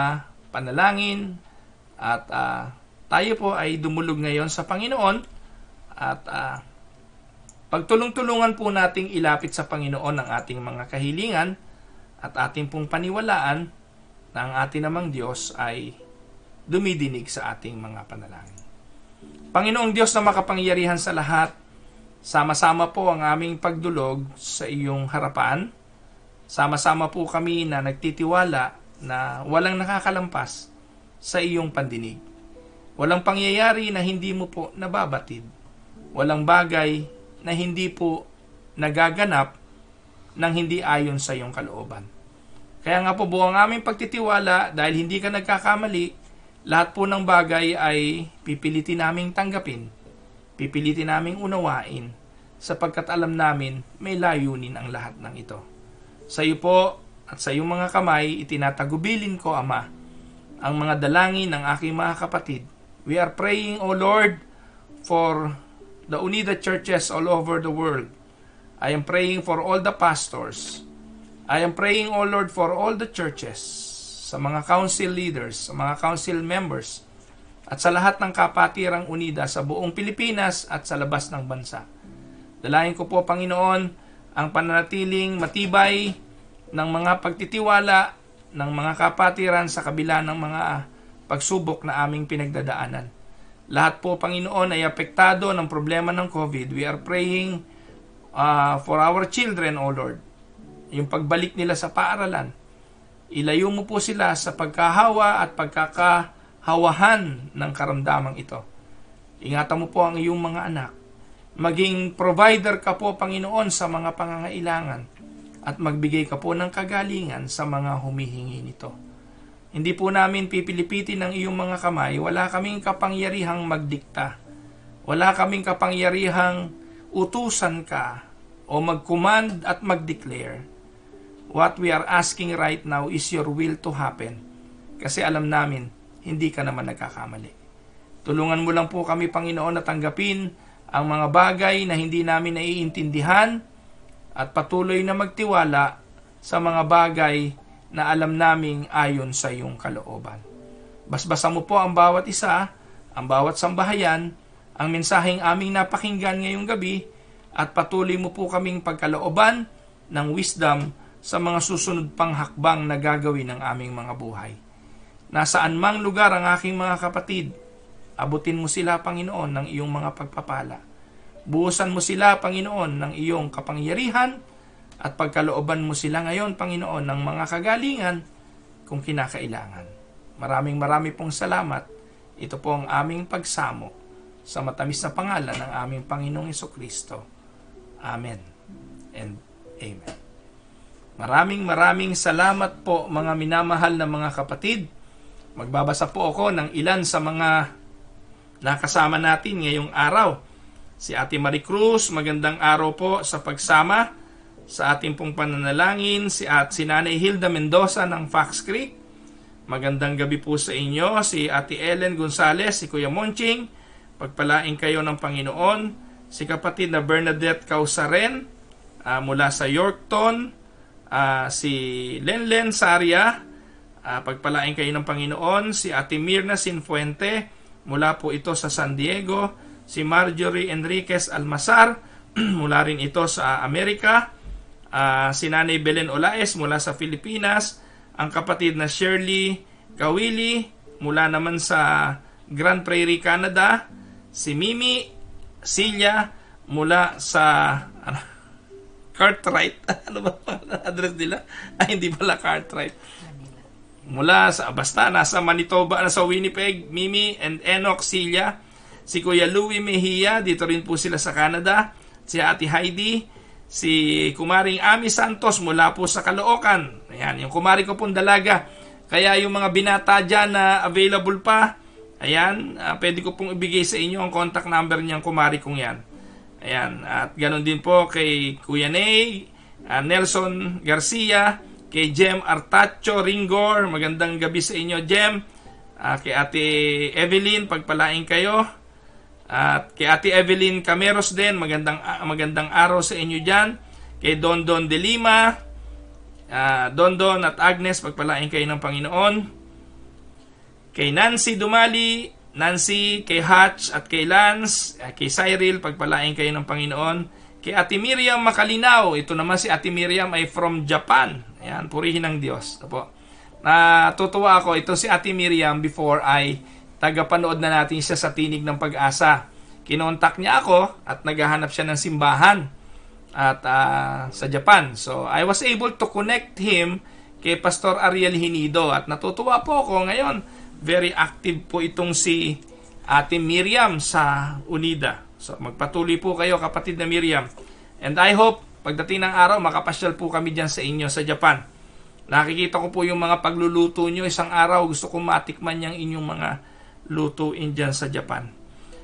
panalangin at uh, tayo po ay dumulog ngayon sa Panginoon at uh, pagtulong-tulungan po nating ilapit sa Panginoon ang ating mga kahilingan at ating pong paniwalaan na ang ating namang Diyos ay dumidinig sa ating mga panalangin. Panginoong Diyos na makapangyarihan sa lahat, sama-sama po ang aming pagdulog sa iyong harapan. Sama-sama po kami na nagtitiwala na walang nakakalampas sa iyong pandinig. Walang pangyayari na hindi mo po nababatid. Walang bagay na hindi po nagaganap ng hindi ayon sa iyong kalooban. Kaya nga po buo ang aming pagtitiwala dahil hindi ka nagkakamali, lahat po ng bagay ay pipilitin naming tanggapin, pipilitin naming unawain, sapagkat alam namin may layunin ang lahat ng ito. Sa iyo po at sa iyong mga kamay, itinatagubilin ko, Ama, ang mga dalangin ng aking mga kapatid. We are praying, O Lord, for the Unida churches all over the world. I am praying for all the pastors, I am praying, O Lord, for all the churches, sa mga council leaders, sa mga council members, at sa lahat ng kapatirang unida sa buong Pilipinas at sa labas ng bansa. Dalayan ko po, Panginoon, ang pananatiling matibay ng mga pagtitiwala ng mga kapatiran sa kabila ng mga ah, pagsubok na aming pinagdadaanan. Lahat po, Panginoon, ay apektado ng problema ng COVID. We are praying uh, for our children, O Lord yung pagbalik nila sa paaralan. Ilayo mo po sila sa pagkahawa at pagkakahawahan ng karamdamang ito. Ingatan mo po ang iyong mga anak. Maging provider ka po, Panginoon, sa mga pangangailangan at magbigay ka po ng kagalingan sa mga humihingi nito. Hindi po namin pipilipitin ang iyong mga kamay. Wala kaming kapangyarihang magdikta. Wala kaming kapangyarihang utusan ka o mag-command at mag-declare What we are asking right now is your will to happen. Kasi alam namin, hindi ka naman nagkakamali. Tulungan mo lang po kami, Panginoon, na tanggapin ang mga bagay na hindi namin naiintindihan at patuloy na magtiwala sa mga bagay na alam naming ayon sa iyong kalooban. Basbasa mo po ang bawat isa, ang bawat sambahayan, ang mensaheng aming napakinggan ngayong gabi at patuloy mo po kaming pagkalooban ng wisdom sa mga susunod pang hakbang na gagawin ng aming mga buhay. Nasaan mang lugar ang aking mga kapatid, abutin mo sila, Panginoon, ng iyong mga pagpapala. Buusan mo sila, Panginoon, ng iyong kapangyarihan at pagkalooban mo sila ngayon, Panginoon, ng mga kagalingan kung kinakailangan. Maraming marami pong salamat. Ito po ang aming pagsamo sa matamis na pangalan ng aming Panginoong Kristo. Amen and Amen. Maraming maraming salamat po mga minamahal na mga kapatid. Magbabasa po ako ng ilan sa mga nakasama natin ngayong araw. Si Ate Marie Cruz, magandang araw po sa pagsama sa ating pong pananalangin. Si, at si Nanay Hilda Mendoza ng Fox Creek. Magandang gabi po sa inyo. Si Ate Ellen Gonzalez, si Kuya Monching. Pagpalaing kayo ng Panginoon. Si kapatid na Bernadette Causaren uh, ah, mula sa Yorkton uh, si Lenlen Saria, uh, pagpalain kayo ng Panginoon, si Ate Mirna Sinfuente, mula po ito sa San Diego, si Marjorie Enriquez Almasar, (clears throat) mula rin ito sa Amerika, uh, si Nanay Belen Olaes mula sa Pilipinas, ang kapatid na Shirley Kawili mula naman sa Grand Prairie, Canada, si Mimi Silya mula sa ano, Cartwright. (laughs) ano ba address nila? (laughs) Ay, hindi pala Cartwright. Mula sa, basta, nasa Manitoba, na sa Winnipeg, Mimi and Enoch Celia. Si Kuya Louie Mejia, dito rin po sila sa Canada. Si Ate Heidi, si Kumaring Ami Santos mula po sa Caloocan. Ayan, yung kumari ko pong dalaga. Kaya yung mga binata dyan na available pa, ayan, uh, pwede ko pong ibigay sa inyo ang contact number niyang kumari kong yan. Ayan. At ganun din po kay Kuya Ney, uh, Nelson Garcia, kay Jem Artacho Ringor. Magandang gabi sa inyo, Jem. Uh, kay Ate Evelyn, pagpalain kayo. At kay Ate Evelyn Cameros din, magandang, uh, magandang araw sa inyo dyan. Kay Don Don De Lima, uh, Don Don at Agnes, pagpalain kayo ng Panginoon. Kay Nancy Dumali, Nancy, kay Hatch at kay Lance, kay Cyril, pagpalain kayo ng Panginoon. Kay Ate Miriam Makalinaw, ito naman si Ate Miriam ay from Japan. Ayan, purihin ng Diyos. Opo. Natutuwa ako, ito si Ate Miriam before ay tagapanood na natin siya sa Tinig ng Pag-asa. Kinontak niya ako at naghahanap siya ng simbahan at uh, sa Japan. So, I was able to connect him kay Pastor Ariel Hinido at natutuwa po ako ngayon very active po itong si Ate Miriam sa UNIDA. So magpatuloy po kayo kapatid na Miriam. And I hope pagdating ng araw makapasyal po kami diyan sa inyo sa Japan. Nakikita ko po yung mga pagluluto nyo isang araw. Gusto kong matikman yung inyong mga lutuin dyan sa Japan.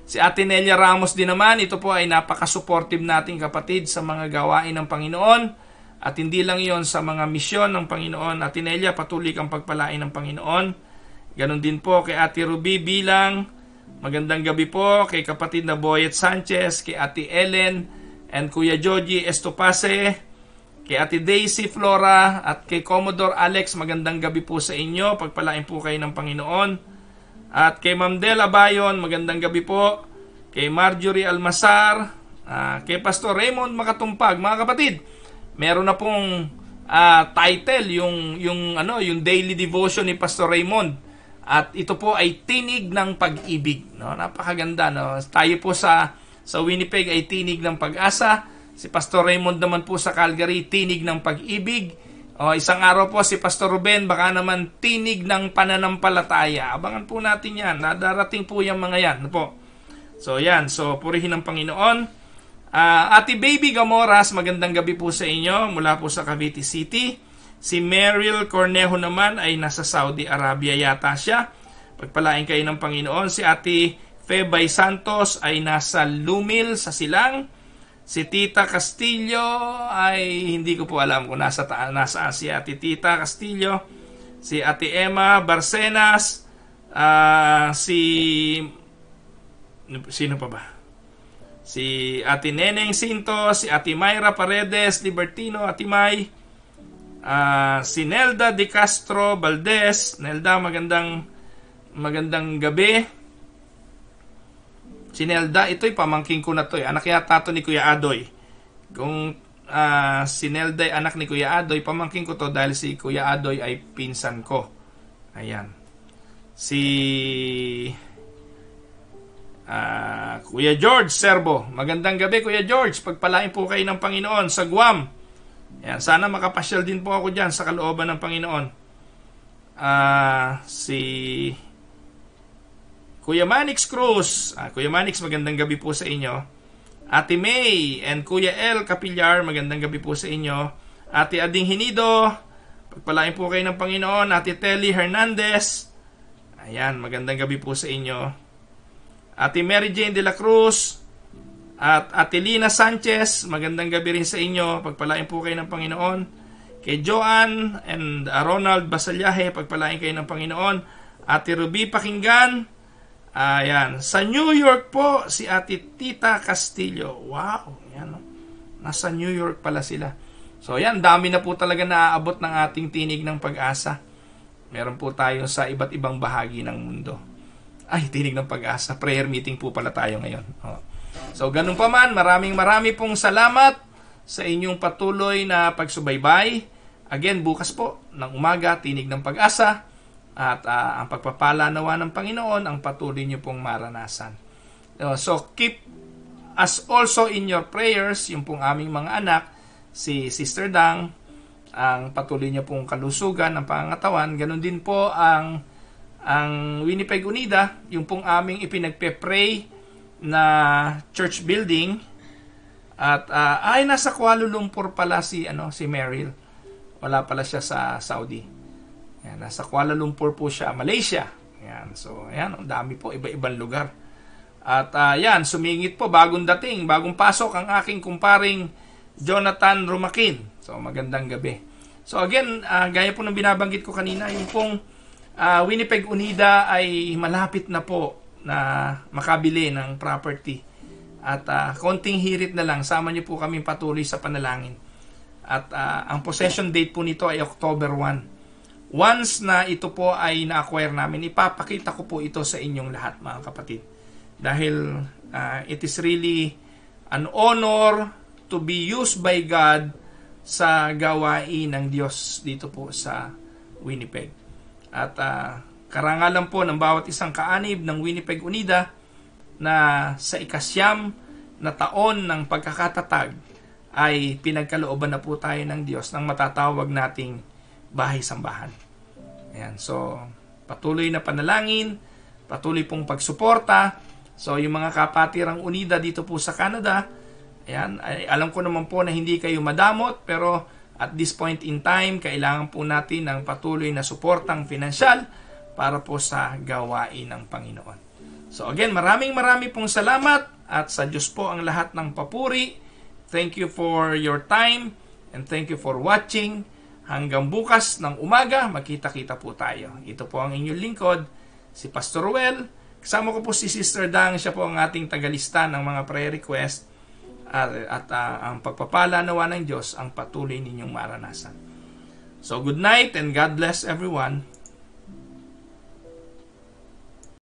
Si Ate Nelia Ramos din naman, ito po ay napaka-supportive natin kapatid sa mga gawain ng Panginoon. At hindi lang yon sa mga misyon ng Panginoon. Ate Nelia, patuloy kang pagpalain ng Panginoon. Ganon din po kay Ate Ruby bilang. Magandang gabi po kay kapatid na Boyet Sanchez, kay Ate Ellen, and Kuya Joji Estopase, kay Ate Daisy Flora, at kay Commodore Alex. Magandang gabi po sa inyo. Pagpalain po kayo ng Panginoon. At kay Ma'am Dela Bayon, magandang gabi po. Kay Marjorie Almasar, uh, ah, kay Pastor Raymond Makatumpag. Mga kapatid, meron na pong uh, title yung yung ano yung daily devotion ni Pastor Raymond at ito po ay tinig ng pag-ibig. No? Napakaganda. No? Tayo po sa, sa Winnipeg ay tinig ng pag-asa. Si Pastor Raymond naman po sa Calgary, tinig ng pag-ibig. O, isang araw po si Pastor Ruben, baka naman tinig ng pananampalataya. Abangan po natin yan. Nadarating po yung mga yan. No po? So yan. So purihin ng Panginoon. Uh, Ate Baby Gamoras, magandang gabi po sa inyo mula po sa Cavite City. Si Meryl Cornejo naman ay nasa Saudi Arabia yata siya. Pagpalain kayo ng Panginoon. Si Ate Febay Santos ay nasa Lumil sa Silang. Si Tita Castillo ay hindi ko po alam kung nasa, ta- nasaan si Ate Tita Castillo. Si Ate Emma Barcenas. Uh, si... Sino pa ba? Si Ate Neneng Sinto, si Ate Myra Paredes, Libertino, Ate May Uh, si Nelda De Castro Valdez. Nelda, magandang magandang gabi. Si Nelda, ito'y pamangking ko na to. Anak yata to ni Kuya Adoy. Kung uh, si Nelda ay anak ni Kuya Adoy, pamangking ko to dahil si Kuya Adoy ay pinsan ko. Ayan. Si uh, Kuya George Serbo. Magandang gabi Kuya George. Pagpalain po kayo ng Panginoon sa Guam. Yan, sana makapasyal din po ako dyan sa kalooban ng Panginoon. Uh, si Kuya Manix Cruz. Uh, Kuya Manix, magandang gabi po sa inyo. Ate May and Kuya L. Capillar, magandang gabi po sa inyo. Ate Ading Hinido, pagpalain po kayo ng Panginoon. Ate Telly Hernandez, ayan, magandang gabi po sa inyo. Ate Mary Jane De La Cruz, at Atelina Sanchez, magandang gabi rin sa inyo. Pagpalain po kayo ng Panginoon. Kay Joan and Ronald Basalyahe, pagpalain kayo ng Panginoon. Ate Ruby Pakinggan, ayan. Sa New York po, si Ate Tita Castillo. Wow, yan. Nasa New York pala sila. So ayan, dami na po talaga naaabot ng ating tinig ng pag-asa. Meron po tayo sa iba't ibang bahagi ng mundo. Ay, tinig ng pag-asa. Prayer meeting po pala tayo ngayon. Oh. So ganun pa man, maraming marami pong salamat sa inyong patuloy na pagsubaybay. Again, bukas po ng umaga, tinig ng pag-asa at uh, ang pagpapala nawa ng Panginoon ang patuloy niyo pong maranasan. Uh, so keep us also in your prayers yung pong aming mga anak si Sister Dang ang patuloy niya pong kalusugan ng pangangatawan ganun din po ang ang Winnipeg Unida yung pong aming ipinagpe-pray na church building at uh, ay nasa Kuala Lumpur pala si ano si Meryl. Wala pala siya sa Saudi. Yan, nasa Kuala Lumpur po siya, Malaysia. Yan. So, ayan, ang dami po iba-ibang lugar. At uh, sumingit po bagong dating, bagong pasok ang aking kumparing Jonathan Rumakin. So, magandang gabi. So, again, uh, gaya po ng binabanggit ko kanina, yung pong uh, Winnipeg Unida ay malapit na po na makabili ng property. At uh, konting hirit na lang, sama niyo po kami patuloy sa panalangin. At uh, ang possession date po nito ay October 1. Once na ito po ay na-acquire namin, ipapakita ko po ito sa inyong lahat mga kapatid. Dahil uh, it is really an honor to be used by God sa gawain ng Diyos dito po sa Winnipeg. At uh, Karangalan po ng bawat isang kaanib ng Winnipeg Unida na sa ikasyam na taon ng pagkakatatag ay pinagkalooban na po tayo ng Diyos ng matatawag nating bahay-sambahan. Ayan, so patuloy na panalangin, patuloy pong pagsuporta. So yung mga kapatirang unida dito po sa Canada, ayan, ay, alam ko naman po na hindi kayo madamot pero at this point in time, kailangan po natin ng patuloy na suportang pinansyal para po sa gawain ng Panginoon. So again, maraming marami pong salamat at sa Diyos po ang lahat ng papuri. Thank you for your time and thank you for watching. Hanggang bukas ng umaga, makita-kita po tayo. Ito po ang inyong lingkod, si Pastor Ruel. Kasama ko po si Sister Dang, siya po ang ating tagalista ng mga prayer request at, at uh, ang pagpapala nawa ng Diyos ang patuloy ninyong maranasan. So good night and God bless everyone.